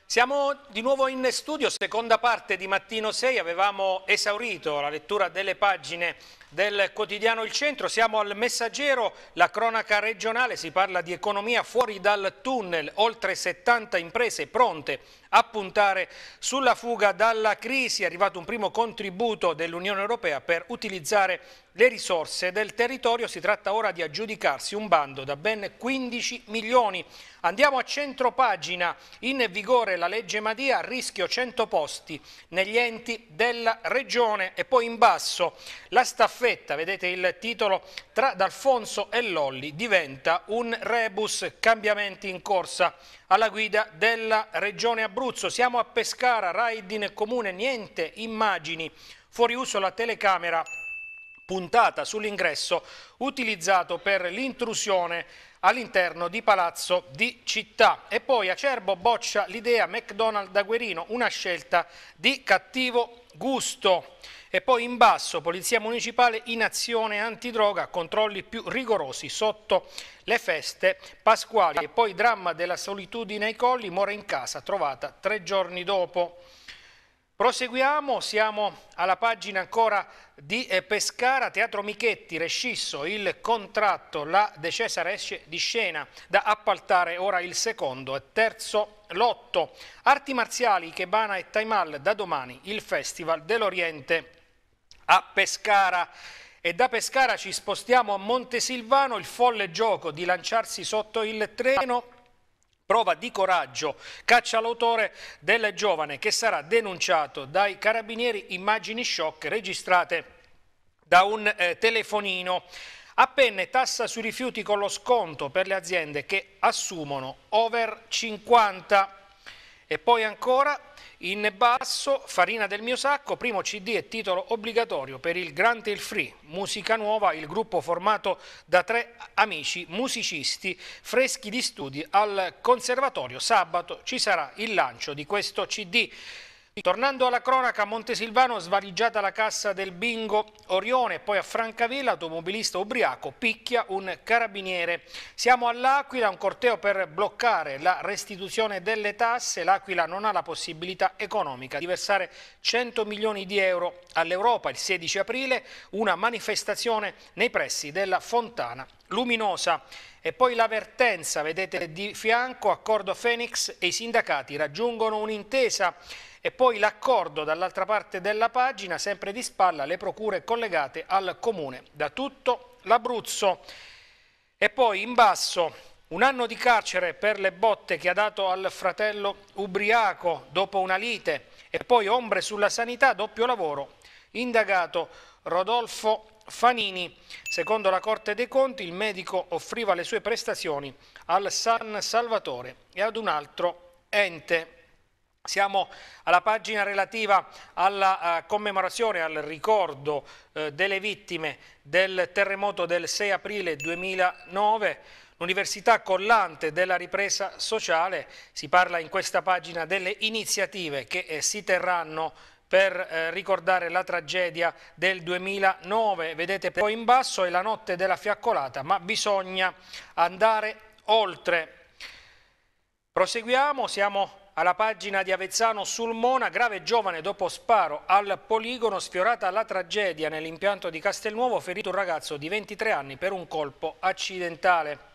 Siamo di nuovo in studio, seconda parte di Mattino 6, avevamo esaurito la lettura delle pagine del quotidiano Il Centro, siamo al Messaggero, la cronaca regionale, si parla di economia fuori dal tunnel, oltre 70 imprese pronte a puntare sulla fuga dalla crisi, è arrivato un primo contributo dell'Unione Europea per utilizzare le risorse del territorio, si tratta ora di aggiudicarsi un bando da ben 15 milioni. Andiamo a centro pagina, in vigore la legge Madia, a rischio 100 posti negli enti della regione e poi in basso la staffetta staffetta, vedete il titolo, tra D'Alfonso e Lolli diventa un rebus cambiamenti in corsa alla guida della Regione Abruzzo. Siamo a Pescara, in Comune, niente immagini, fuori uso la telecamera puntata sull'ingresso utilizzato per l'intrusione all'interno di Palazzo di Città. E poi Acerbo boccia l'idea McDonald da Guerino, una scelta di cattivo gusto. E poi in basso Polizia Municipale in azione antidroga, controlli più rigorosi sotto le feste pasquali. E poi dramma della solitudine ai colli, muore in casa, trovata tre giorni dopo. Proseguiamo, siamo alla pagina ancora di eh, Pescara, Teatro Michetti, rescisso il contratto, la De Cesare esce di scena, da appaltare ora il secondo e terzo lotto. Arti marziali, Kebana e Taimal, da domani il Festival dell'Oriente a Pescara e da Pescara ci spostiamo a Montesilvano, il folle gioco di lanciarsi sotto il treno prova di coraggio caccia l'autore del giovane che sarà denunciato dai carabinieri immagini shock registrate da un eh, telefonino. Appenne tassa sui rifiuti con lo sconto per le aziende che assumono over 50 e poi ancora in basso, Farina del mio sacco, primo CD e titolo obbligatorio per il Grand Tail Free, musica nuova, il gruppo formato da tre amici musicisti freschi di studi al Conservatorio. Sabato ci sarà il lancio di questo CD Tornando alla cronaca, a Montesilvano svaligiata la cassa del bingo Orione, poi a Francavilla automobilista ubriaco picchia un carabiniere. Siamo all'Aquila, un corteo per bloccare la restituzione delle tasse. L'Aquila non ha la possibilità economica di versare 100 milioni di euro all'Europa. Il 16 aprile una manifestazione nei pressi della Fontana Luminosa. E poi l'avvertenza, vedete di fianco, accordo Phoenix e i sindacati raggiungono un'intesa e poi l'accordo dall'altra parte della pagina, sempre di spalla, le procure collegate al comune da tutto l'Abruzzo. E poi in basso un anno di carcere per le botte che ha dato al fratello ubriaco dopo una lite e poi ombre sulla sanità, doppio lavoro. Indagato Rodolfo Fanini. Secondo la Corte dei Conti il medico offriva le sue prestazioni al San Salvatore e ad un altro ente. Siamo alla pagina relativa alla eh, commemorazione, al ricordo eh, delle vittime del terremoto del 6 aprile 2009. L'Università collante della ripresa sociale, si parla in questa pagina delle iniziative che eh, si terranno per ricordare la tragedia del 2009. Vedete poi in basso è la notte della fiaccolata, ma bisogna andare oltre. Proseguiamo, siamo alla pagina di Avezzano sul Mona, grave giovane dopo sparo al poligono, sfiorata la tragedia nell'impianto di Castelnuovo, ferito un ragazzo di 23 anni per un colpo accidentale.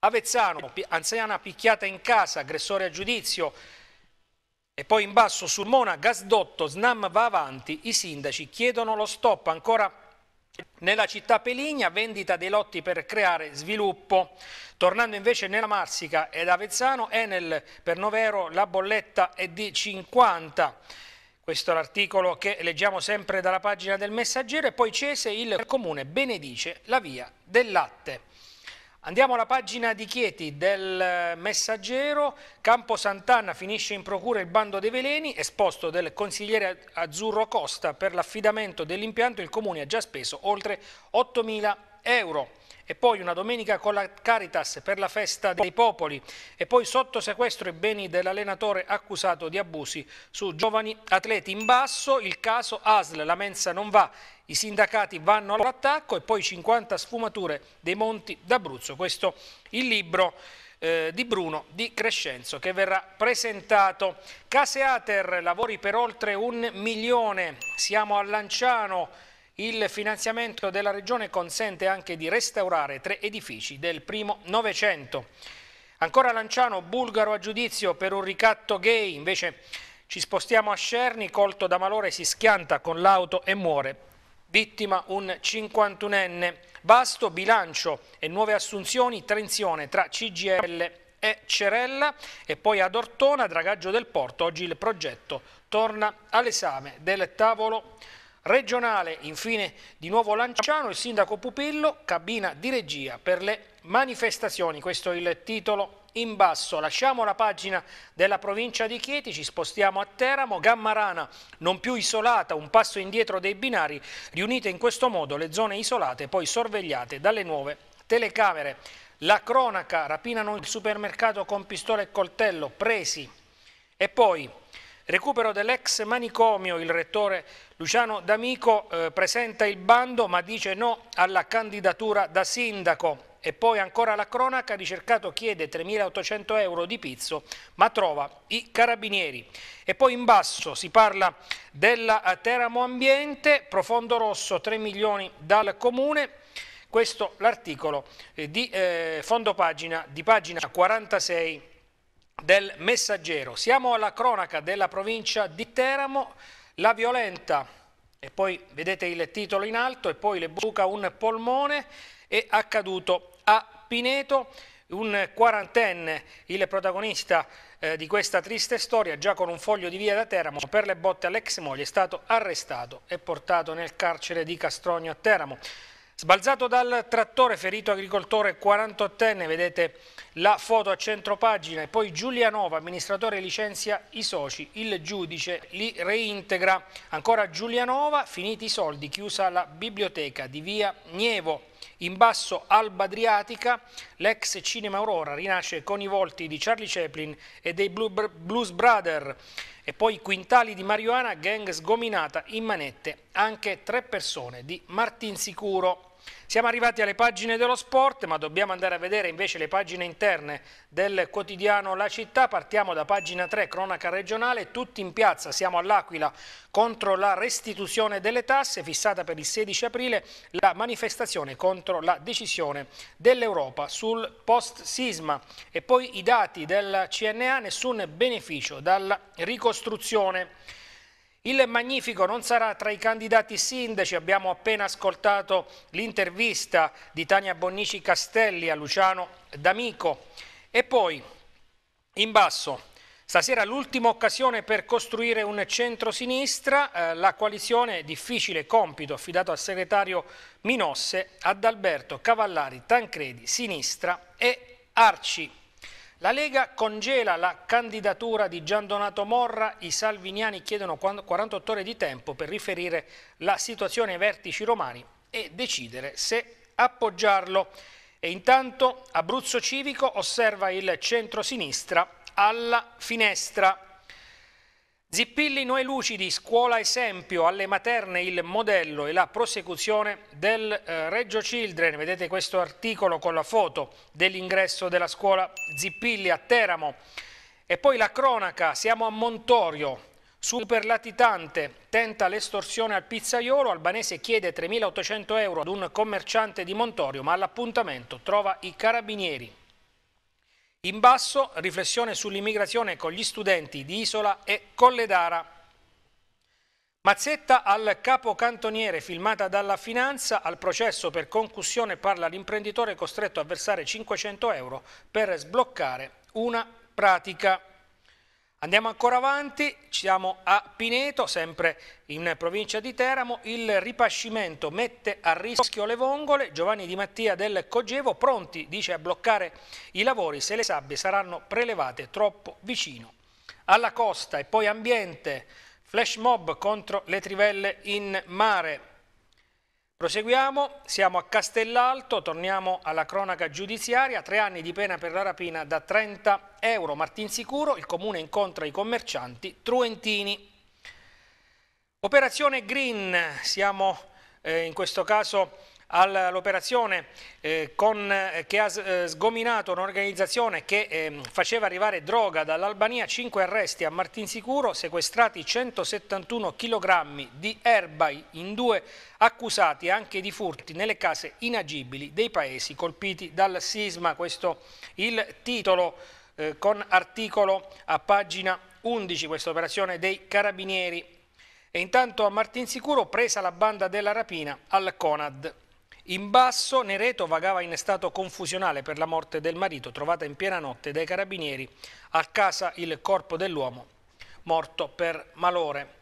Avezzano, anziana picchiata in casa, aggressore a giudizio. E poi in basso sul Mona, gasdotto, Snam va avanti, i sindaci chiedono lo stop, ancora nella città Peligna vendita dei lotti per creare sviluppo. Tornando invece nella Marsica ed Avezzano, Enel per Novero la bolletta è di 50. Questo è l'articolo che leggiamo sempre dalla pagina del messaggero e poi Cese il comune benedice la via del latte. Andiamo alla pagina di Chieti del eh, Messaggero, Campo Sant'Anna finisce in procura il bando dei veleni, esposto del consigliere Azzurro Costa per l'affidamento dell'impianto, il comune ha già speso oltre 8.000 euro e poi una domenica con la Caritas per la festa dei popoli e poi sotto sequestro i beni dell'allenatore accusato di abusi su giovani atleti. In basso il caso ASL, la mensa non va, i sindacati vanno all'attacco e poi 50 sfumature dei monti d'Abruzzo. Questo il libro eh, di Bruno di Crescenzo che verrà presentato. Case Ater, lavori per oltre un milione, siamo a Lanciano, il finanziamento della Regione consente anche di restaurare tre edifici del primo Novecento. Ancora Lanciano, bulgaro a giudizio per un ricatto gay, invece ci spostiamo a Cerni, colto da malore si schianta con l'auto e muore. Vittima un 51enne. vasto bilancio e nuove assunzioni, tensione tra CGL e Cerella e poi ad Ortona, dragaggio del porto. Oggi il progetto torna all'esame del tavolo Regionale, infine di nuovo Lanciano, il sindaco Pupillo, cabina di regia per le manifestazioni, questo è il titolo in basso. Lasciamo la pagina della provincia di Chieti, ci spostiamo a Teramo, Gammarana non più isolata, un passo indietro dei binari, riunite in questo modo le zone isolate poi sorvegliate dalle nuove telecamere. La cronaca, rapinano il supermercato con pistola e coltello, presi. E poi Recupero dell'ex manicomio, il rettore Luciano D'Amico eh, presenta il bando ma dice no alla candidatura da sindaco. E poi ancora la cronaca, ricercato chiede 3.800 euro di pizzo ma trova i carabinieri. E poi in basso si parla della eh, Teramo Ambiente, profondo rosso 3 milioni dal comune. Questo l'articolo eh, di eh, fondo pagina, di pagina 46 del Messaggero. Siamo alla cronaca della provincia di Teramo, la violenta, e poi vedete il titolo in alto, e poi le buca un polmone, è accaduto a Pineto, un quarantenne, il protagonista eh, di questa triste storia, già con un foglio di via da Teramo per le botte all'ex moglie, è stato arrestato e portato nel carcere di Castrogno a Teramo. Sbalzato dal trattore, ferito agricoltore 48enne, vedete la foto a centro pagina, e poi Giulianova, amministratore licenzia i soci, il giudice li reintegra. Ancora Giulianova, finiti i soldi, chiusa la biblioteca di via Nievo. In basso Alba Adriatica, l'ex cinema Aurora rinasce con i volti di Charlie Chaplin e dei Blues Brothers. e poi quintali di marijuana, gang sgominata in manette, anche tre persone di Martin Sicuro. Siamo arrivati alle pagine dello sport, ma dobbiamo andare a vedere invece le pagine interne del quotidiano La Città. Partiamo da pagina 3, cronaca regionale, tutti in piazza, siamo all'Aquila contro la restituzione delle tasse, fissata per il 16 aprile la manifestazione contro la decisione dell'Europa sul post-sisma. E poi i dati del CNA, nessun beneficio dalla ricostruzione. Il Magnifico non sarà tra i candidati sindaci, abbiamo appena ascoltato l'intervista di Tania Bonnici Castelli a Luciano D'Amico. E poi, in basso, Stasera l'ultima occasione per costruire un centro-sinistra, eh, la coalizione difficile compito affidato al segretario Minosse, ad Alberto Cavallari, Tancredi, Sinistra e Arci. La Lega congela la candidatura di Gian Donato Morra, i salviniani chiedono 48 ore di tempo per riferire la situazione ai vertici romani e decidere se appoggiarlo. E intanto Abruzzo Civico osserva il centro-sinistra alla finestra. Zippilli Noi Lucidi, scuola esempio, alle materne il modello e la prosecuzione del eh, Reggio Children. Vedete questo articolo con la foto dell'ingresso della scuola Zippilli a Teramo. E poi la cronaca, siamo a Montorio, super latitante, tenta l'estorsione al pizzaiolo, albanese chiede 3.800 euro ad un commerciante di Montorio, ma all'appuntamento trova i carabinieri. In basso, riflessione sull'immigrazione con gli studenti di Isola e Colledara. Mazzetta al capo cantoniere filmata dalla finanza, al processo per concussione parla l'imprenditore costretto a versare 500 euro per sbloccare una pratica. Andiamo ancora avanti, siamo a Pineto, sempre in provincia di Teramo, il ripascimento mette a rischio le vongole, Giovanni Di Mattia del Cogevo pronti, dice, a bloccare i lavori se le sabbie saranno prelevate troppo vicino alla costa e poi ambiente, flash mob contro le trivelle in mare, Proseguiamo, siamo a Castellalto, torniamo alla cronaca giudiziaria, tre anni di pena per la rapina da 30 euro. Martin Sicuro, il comune incontra i commercianti truentini. Operazione Green, siamo eh, in questo caso all'operazione eh, eh, che ha eh, sgominato un'organizzazione che eh, faceva arrivare droga dall'Albania, 5 arresti a Martinsicuro, sequestrati 171 kg di erba in due accusati anche di furti nelle case inagibili dei paesi colpiti dal sisma. Questo il titolo eh, con articolo a pagina 11, questa operazione dei carabinieri. E intanto a Martinsicuro presa la banda della rapina al Conad. In basso Nereto vagava in stato confusionale per la morte del marito trovata in piena notte dai carabinieri a casa il corpo dell'uomo morto per malore.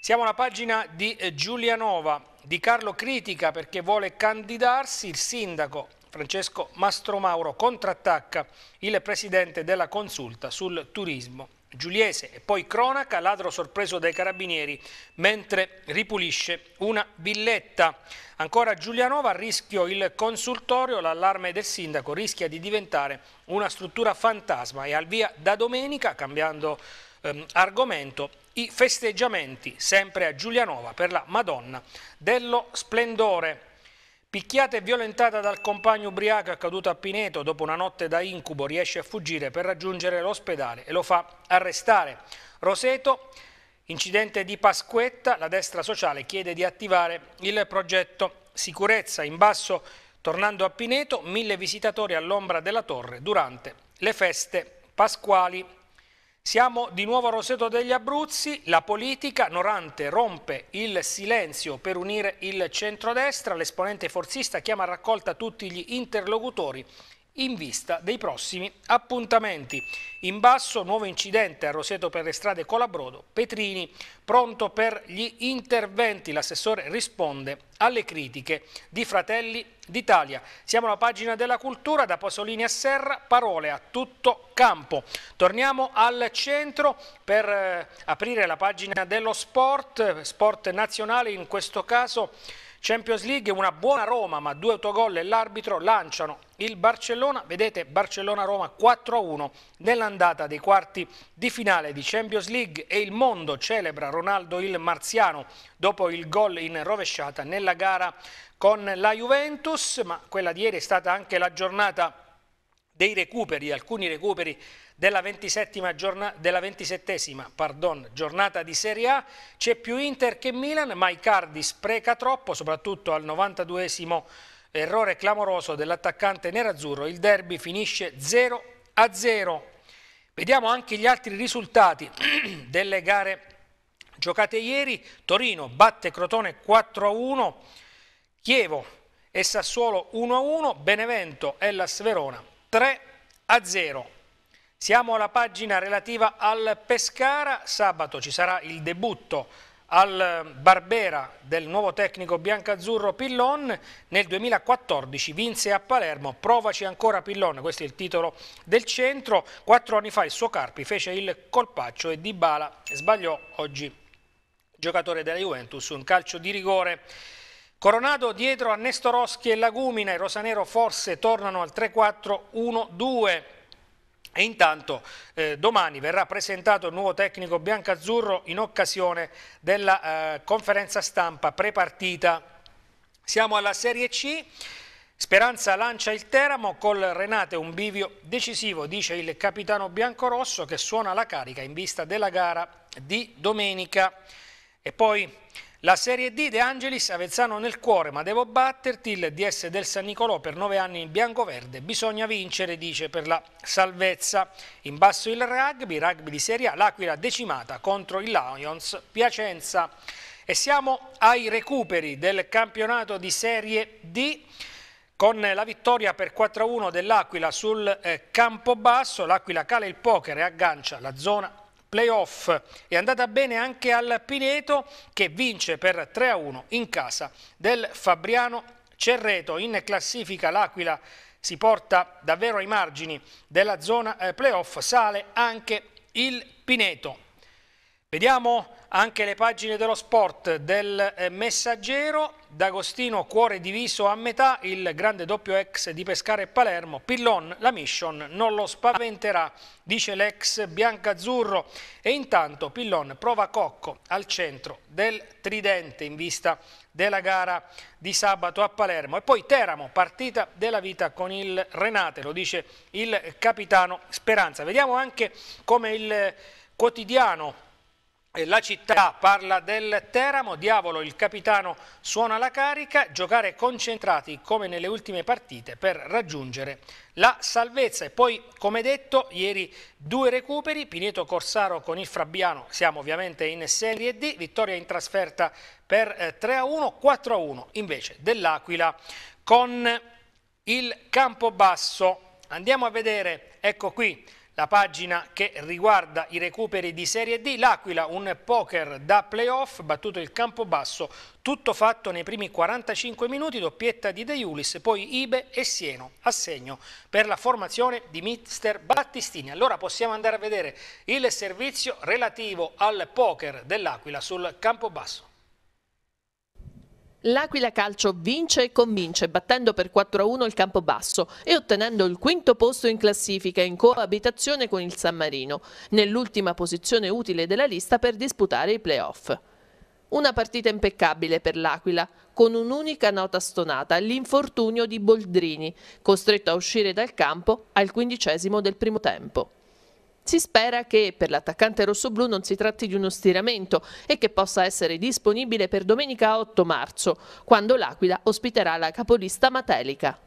Siamo alla pagina di eh, Giulianova, di Carlo critica perché vuole candidarsi il sindaco Francesco Mastromauro contrattacca il presidente della consulta sul turismo. Giuliese e poi cronaca, ladro sorpreso dai carabinieri mentre ripulisce una villetta. Ancora Giulianova, a rischio il consultorio, l'allarme del sindaco rischia di diventare una struttura fantasma e al via da domenica, cambiando ehm, argomento, i festeggiamenti sempre a Giulianova per la Madonna dello Splendore. Picchiata e violentata dal compagno ubriaco accaduto a Pineto dopo una notte da incubo riesce a fuggire per raggiungere l'ospedale e lo fa arrestare. Roseto, incidente di Pasquetta, la destra sociale chiede di attivare il progetto sicurezza. In basso, tornando a Pineto, mille visitatori all'ombra della torre durante le feste pasquali siamo di nuovo a Roseto degli Abruzzi, la politica Norante rompe il silenzio per unire il centrodestra, l'esponente forzista chiama a raccolta tutti gli interlocutori in vista dei prossimi appuntamenti. In basso nuovo incidente a Roseto per le strade Colabrodo, Petrini pronto per gli interventi, l'assessore risponde alle critiche di Fratelli d'Italia. Siamo alla pagina della cultura, da Pasolini a Serra, parole a tutto campo. Torniamo al centro per eh, aprire la pagina dello sport, sport nazionale in questo caso Champions League una buona Roma ma due autogol e l'arbitro lanciano il Barcellona, vedete Barcellona-Roma 4-1 nell'andata dei quarti di finale di Champions League e il mondo celebra Ronaldo il Marziano dopo il gol in rovesciata nella gara con la Juventus, ma quella di ieri è stata anche la giornata dei recuperi, alcuni recuperi della, giorna, pardon, giornata di Serie A, c'è più Inter che Milan, ma Icardi spreca troppo, soprattutto al 92esimo errore clamoroso dell'attaccante nerazzurro, il derby finisce 0 a 0. Vediamo anche gli altri risultati delle gare giocate ieri. Torino batte Crotone 4 a 1, Chievo e Sassuolo 1 a 1, Benevento e Las Verona 3 a 0. Siamo alla pagina relativa al Pescara, sabato ci sarà il debutto al Barbera del nuovo tecnico biancazzurro Pillon, nel 2014 vinse a Palermo, provaci ancora Pillon, questo è il titolo del centro, quattro anni fa il suo Carpi fece il colpaccio e Di Bala sbagliò oggi giocatore della Juventus, un calcio di rigore. Coronado dietro a Nestoroschi e Lagumina, i Rosanero forse tornano al 3-4-1-2. E intanto eh, domani verrà presentato il nuovo tecnico biancazzurro in occasione della eh, conferenza stampa prepartita. Siamo alla Serie C. Speranza lancia il Teramo col Renate un bivio decisivo, dice il capitano biancorosso che suona la carica in vista della gara di domenica. E poi la Serie D De Angelis, Avezzano nel cuore, ma devo batterti. Il DS del San Nicolò per nove anni in bianco-verde. Bisogna vincere, dice, per la salvezza. In basso il rugby, rugby di Serie A, l'Aquila decimata contro il Lions Piacenza. E siamo ai recuperi del campionato di Serie D. Con la vittoria per 4-1 dell'Aquila sul eh, basso, l'Aquila cala il poker e aggancia la zona playoff. È andata bene anche al Pineto che vince per 3-1 in casa del Fabriano Cerreto. In classifica l'Aquila si porta davvero ai margini della zona eh, playoff, sale anche il Pineto. Vediamo anche le pagine dello sport del eh, Messaggero, D'Agostino cuore diviso a metà, il grande doppio ex di Pescara e Palermo, Pillon la mission non lo spaventerà, dice l'ex biancazzurro e intanto Pillon prova Cocco al centro del tridente in vista della gara di sabato a Palermo e poi Teramo, partita della vita con il Renate, lo dice il capitano Speranza. Vediamo anche come il eh, quotidiano la città parla del Teramo, diavolo il capitano suona la carica, giocare concentrati come nelle ultime partite per raggiungere la salvezza. E poi, come detto, ieri due recuperi, Pineto Corsaro con il Frabbiano, siamo ovviamente in Serie D, vittoria in trasferta per 3-1, eh, 4-1 invece dell'Aquila con il Campobasso. Andiamo a vedere, ecco qui, la pagina che riguarda i recuperi di Serie D, l'Aquila un poker da playoff, battuto il campo basso, tutto fatto nei primi 45 minuti, doppietta di De Iulis, poi Ibe e Sieno a segno per la formazione di mister Battistini. Allora possiamo andare a vedere il servizio relativo al poker dell'Aquila sul campo basso. L'Aquila Calcio vince e convince battendo per 4-1 il Campobasso e ottenendo il quinto posto in classifica in coabitazione con il San Marino, nell'ultima posizione utile della lista per disputare i playoff. Una partita impeccabile per l'Aquila, con un'unica nota stonata, l'infortunio di Boldrini, costretto a uscire dal campo al quindicesimo del primo tempo. Si spera che per l'attaccante rossoblu non si tratti di uno stiramento e che possa essere disponibile per domenica 8 marzo, quando l'Aquila ospiterà la capolista Matelica.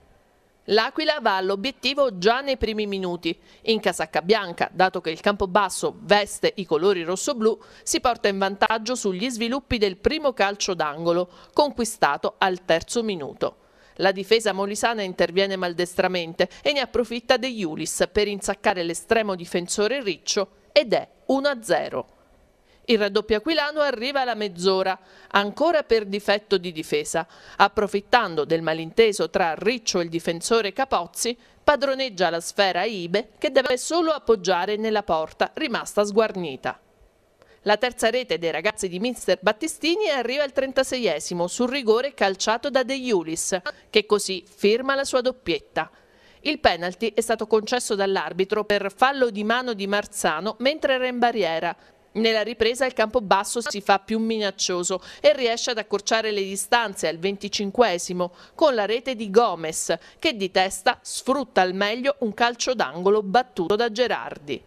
L'Aquila va all'obiettivo già nei primi minuti. In casacca bianca, dato che il Campobasso veste i colori rosso-blu, si porta in vantaggio sugli sviluppi del primo calcio d'angolo, conquistato al terzo minuto. La difesa molisana interviene maldestramente e ne approfitta De Iulis per insaccare l'estremo difensore Riccio ed è 1-0. Il raddoppio aquilano arriva alla mezz'ora, ancora per difetto di difesa. Approfittando del malinteso tra Riccio e il difensore Capozzi, padroneggia la sfera Ibe che deve solo appoggiare nella porta rimasta sguarnita. La terza rete dei ragazzi di Mister Battistini arriva al 36esimo sul rigore calciato da De Iulis, che così firma la sua doppietta. Il penalty è stato concesso dall'arbitro per fallo di mano di Marzano mentre era in barriera. Nella ripresa il campo basso si fa più minaccioso e riesce ad accorciare le distanze al 25 esimo con la rete di Gomez che di testa sfrutta al meglio un calcio d'angolo battuto da Gerardi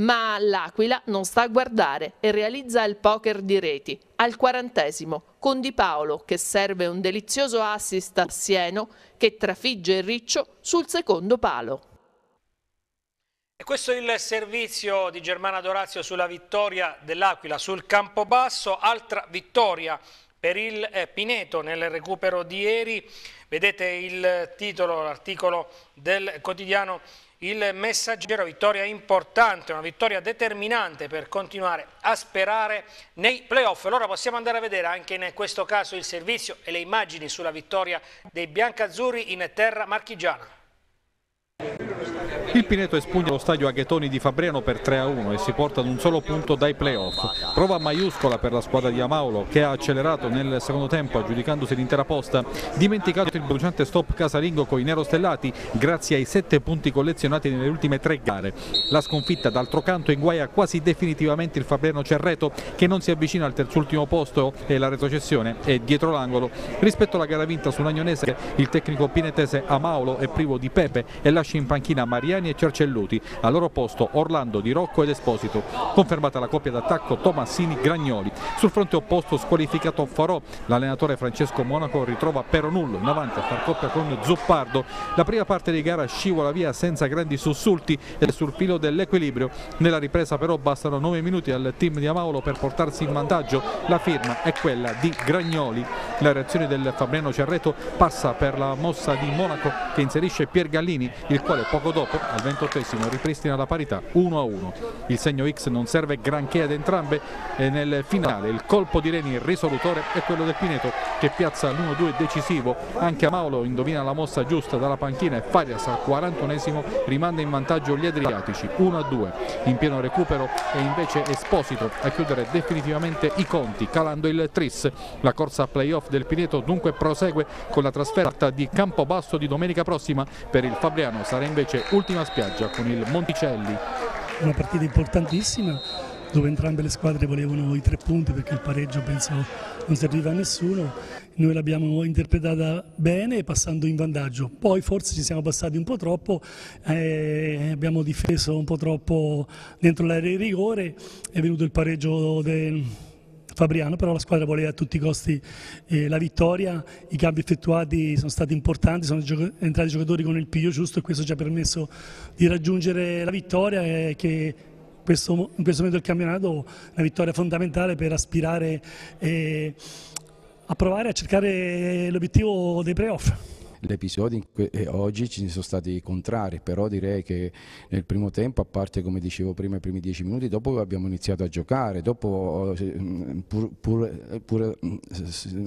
ma l'Aquila non sta a guardare e realizza il poker di reti. Al quarantesimo, con Di Paolo che serve un delizioso assist a Sieno che trafigge il riccio sul secondo palo. E questo è il servizio di Germana Dorazio sulla vittoria dell'Aquila sul campo basso. altra vittoria per il eh, Pineto nel recupero di ieri. Vedete il titolo, l'articolo del quotidiano il messaggero, vittoria importante, una vittoria determinante per continuare a sperare nei playoff. Allora possiamo andare a vedere anche in questo caso il servizio e le immagini sulla vittoria dei biancazzurri in terra marchigiana. Il Pineto espugna lo stadio Aghetoni di Fabriano per 3-1 e si porta ad un solo punto dai playoff. Prova maiuscola per la squadra di Amaulo che ha accelerato nel secondo tempo aggiudicandosi l'intera posta. Dimenticato il bruciante stop casalingo con i nerostellati grazie ai 7 punti collezionati nelle ultime tre gare. La sconfitta d'altro canto inguaia quasi definitivamente il Fabriano Cerreto che non si avvicina al terzultimo posto e la retrocessione è dietro l'angolo. Rispetto alla gara vinta sull'Agnonese il tecnico pinetese Amaulo è privo di Pepe e lascia in panchina Maria Ceni e Cercelluti, al loro posto Orlando Di Rocco ed Esposito, confermata la coppia d'attacco Tomassini-Gragnoli, sul fronte opposto squalificato Farò, l'allenatore Francesco Monaco ritrova Peronullo in avanti a far coppia con Zuppardo, la prima parte di gara scivola via senza grandi sussulti e sul filo dell'equilibrio, nella ripresa però bastano 9 minuti al team di Amaolo per portarsi in vantaggio, la firma è quella di Gragnoli la reazione del Fabriano Cerreto passa per la mossa di Monaco che inserisce Pier Gallini il quale poco dopo al ventottesimo ripristina la parità 1-1 il segno X non serve granché ad entrambe e nel finale il colpo di Reni risolutore è quello del Pineto che piazza l'1-2 decisivo anche Maolo indovina la mossa giusta dalla panchina e Farias al 41esimo rimanda in vantaggio gli Adriatici 1-2 in pieno recupero e invece Esposito a chiudere definitivamente i conti calando il tris la corsa playoff del Pineto dunque prosegue con la trasferta di Campobasso di domenica prossima per il Fabriano sarà invece ultima spiaggia con il Monticelli una partita importantissima dove entrambe le squadre volevano i tre punti perché il pareggio penso non serviva a nessuno. Noi l'abbiamo interpretata bene passando in vantaggio, poi forse ci siamo passati un po' troppo, eh, abbiamo difeso un po' troppo dentro l'area di rigore, è venuto il pareggio del... Fabriano, però la squadra voleva a tutti i costi eh, la vittoria, i cambi effettuati sono stati importanti, sono gioc entrati giocatori con il piglio giusto e questo ci ha permesso di raggiungere la vittoria eh, che questo, in questo momento del campionato una vittoria fondamentale per aspirare eh, a provare a cercare l'obiettivo dei playoff. Gli episodi eh, oggi ci sono stati contrari, però direi che nel primo tempo, a parte come dicevo prima i primi dieci minuti, dopo abbiamo iniziato a giocare, dopo, eh, pur, pur, eh, pur,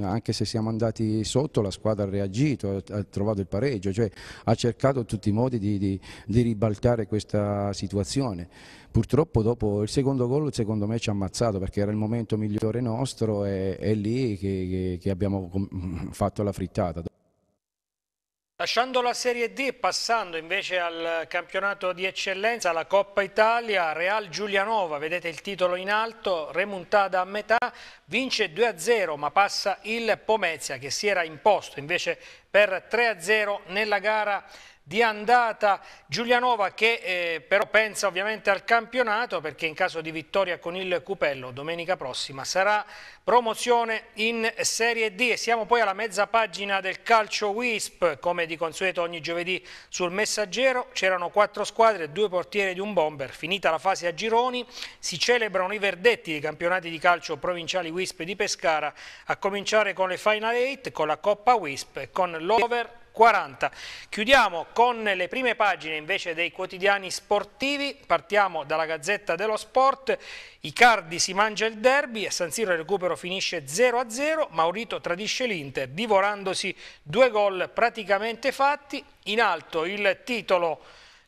anche se siamo andati sotto la squadra ha reagito, ha trovato il pareggio, cioè ha cercato in tutti i modi di, di, di ribaltare questa situazione. Purtroppo dopo il secondo gol secondo me ci ha ammazzato perché era il momento migliore nostro e è lì che, che, che abbiamo fatto la frittata. Lasciando la Serie D passando invece al campionato di eccellenza, la Coppa Italia, Real Giulianova, vedete il titolo in alto, remontata a metà, vince 2-0 ma passa il Pomezia che si era imposto invece per 3-0 nella gara di andata Giulianova che eh, però pensa ovviamente al campionato perché in caso di vittoria con il Cupello domenica prossima sarà promozione in Serie D e siamo poi alla mezza pagina del calcio WISP come di consueto ogni giovedì sul messaggero c'erano quattro squadre due portiere di un bomber finita la fase a gironi si celebrano i verdetti dei campionati di calcio provinciali WISP di Pescara a cominciare con le Final 8 con la Coppa WISP e con l'Over 40. Chiudiamo con le prime pagine invece dei quotidiani sportivi, partiamo dalla Gazzetta dello Sport, Icardi si mangia il derby, a San Siro il recupero finisce 0-0, Maurito tradisce l'Inter divorandosi due gol praticamente fatti, in alto il titolo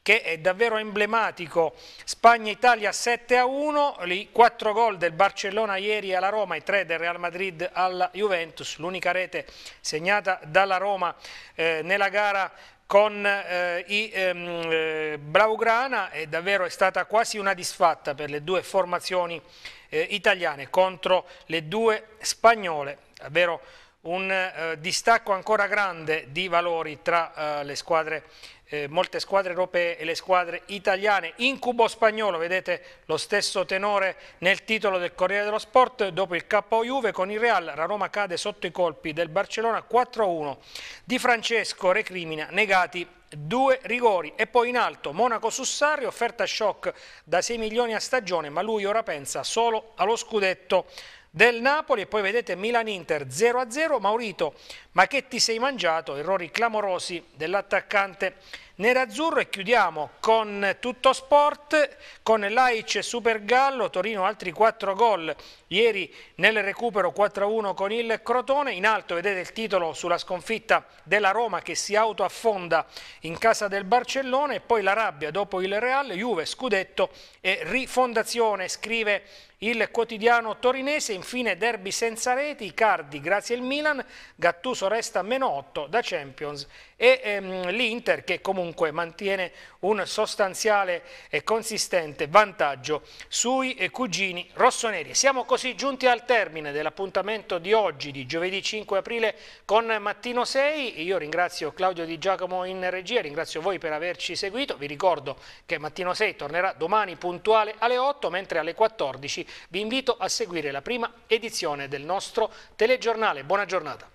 che è davvero emblematico, Spagna-Italia 7-1, i 4 gol del Barcellona ieri alla Roma i 3 del Real Madrid alla Juventus, l'unica rete segnata dalla Roma eh, nella gara con eh, i ehm, eh, Blaugrana è davvero è stata quasi una disfatta per le due formazioni eh, italiane contro le due spagnole, davvero un eh, distacco ancora grande di valori tra eh, le squadre italiane eh, molte squadre europee e le squadre italiane. Incubo spagnolo, vedete lo stesso tenore nel titolo del Corriere dello Sport, dopo il KO Juve con il Real, la Roma cade sotto i colpi del Barcellona 4-1 di Francesco Recrimina, negati due rigori e poi in alto Monaco Sussario, offerta shock da 6 milioni a stagione ma lui ora pensa solo allo scudetto del Napoli e poi vedete Milan-Inter 0-0, Maurito, ma che ti sei mangiato? Errori clamorosi dell'attaccante nerazzurro e chiudiamo con tutto sport, con l'Aic Supergallo, Torino altri 4 gol, ieri nel recupero 4-1 con il Crotone, in alto vedete il titolo sulla sconfitta della Roma che si autoaffonda in casa del Barcellona e poi la rabbia dopo il Real, Juve, Scudetto e rifondazione, scrive il quotidiano torinese, infine derby senza reti, Cardi grazie al Milan, Gattuso resta meno 8 da Champions e ehm, l'Inter che comunque mantiene un sostanziale e consistente vantaggio sui cugini rossoneri. Siamo così giunti al termine dell'appuntamento di oggi, di giovedì 5 aprile con Mattino 6. Io ringrazio Claudio Di Giacomo in regia, ringrazio voi per averci seguito. Vi ricordo che Mattino 6 tornerà domani puntuale alle 8, mentre alle 14 vi invito a seguire la prima edizione del nostro telegiornale. Buona giornata.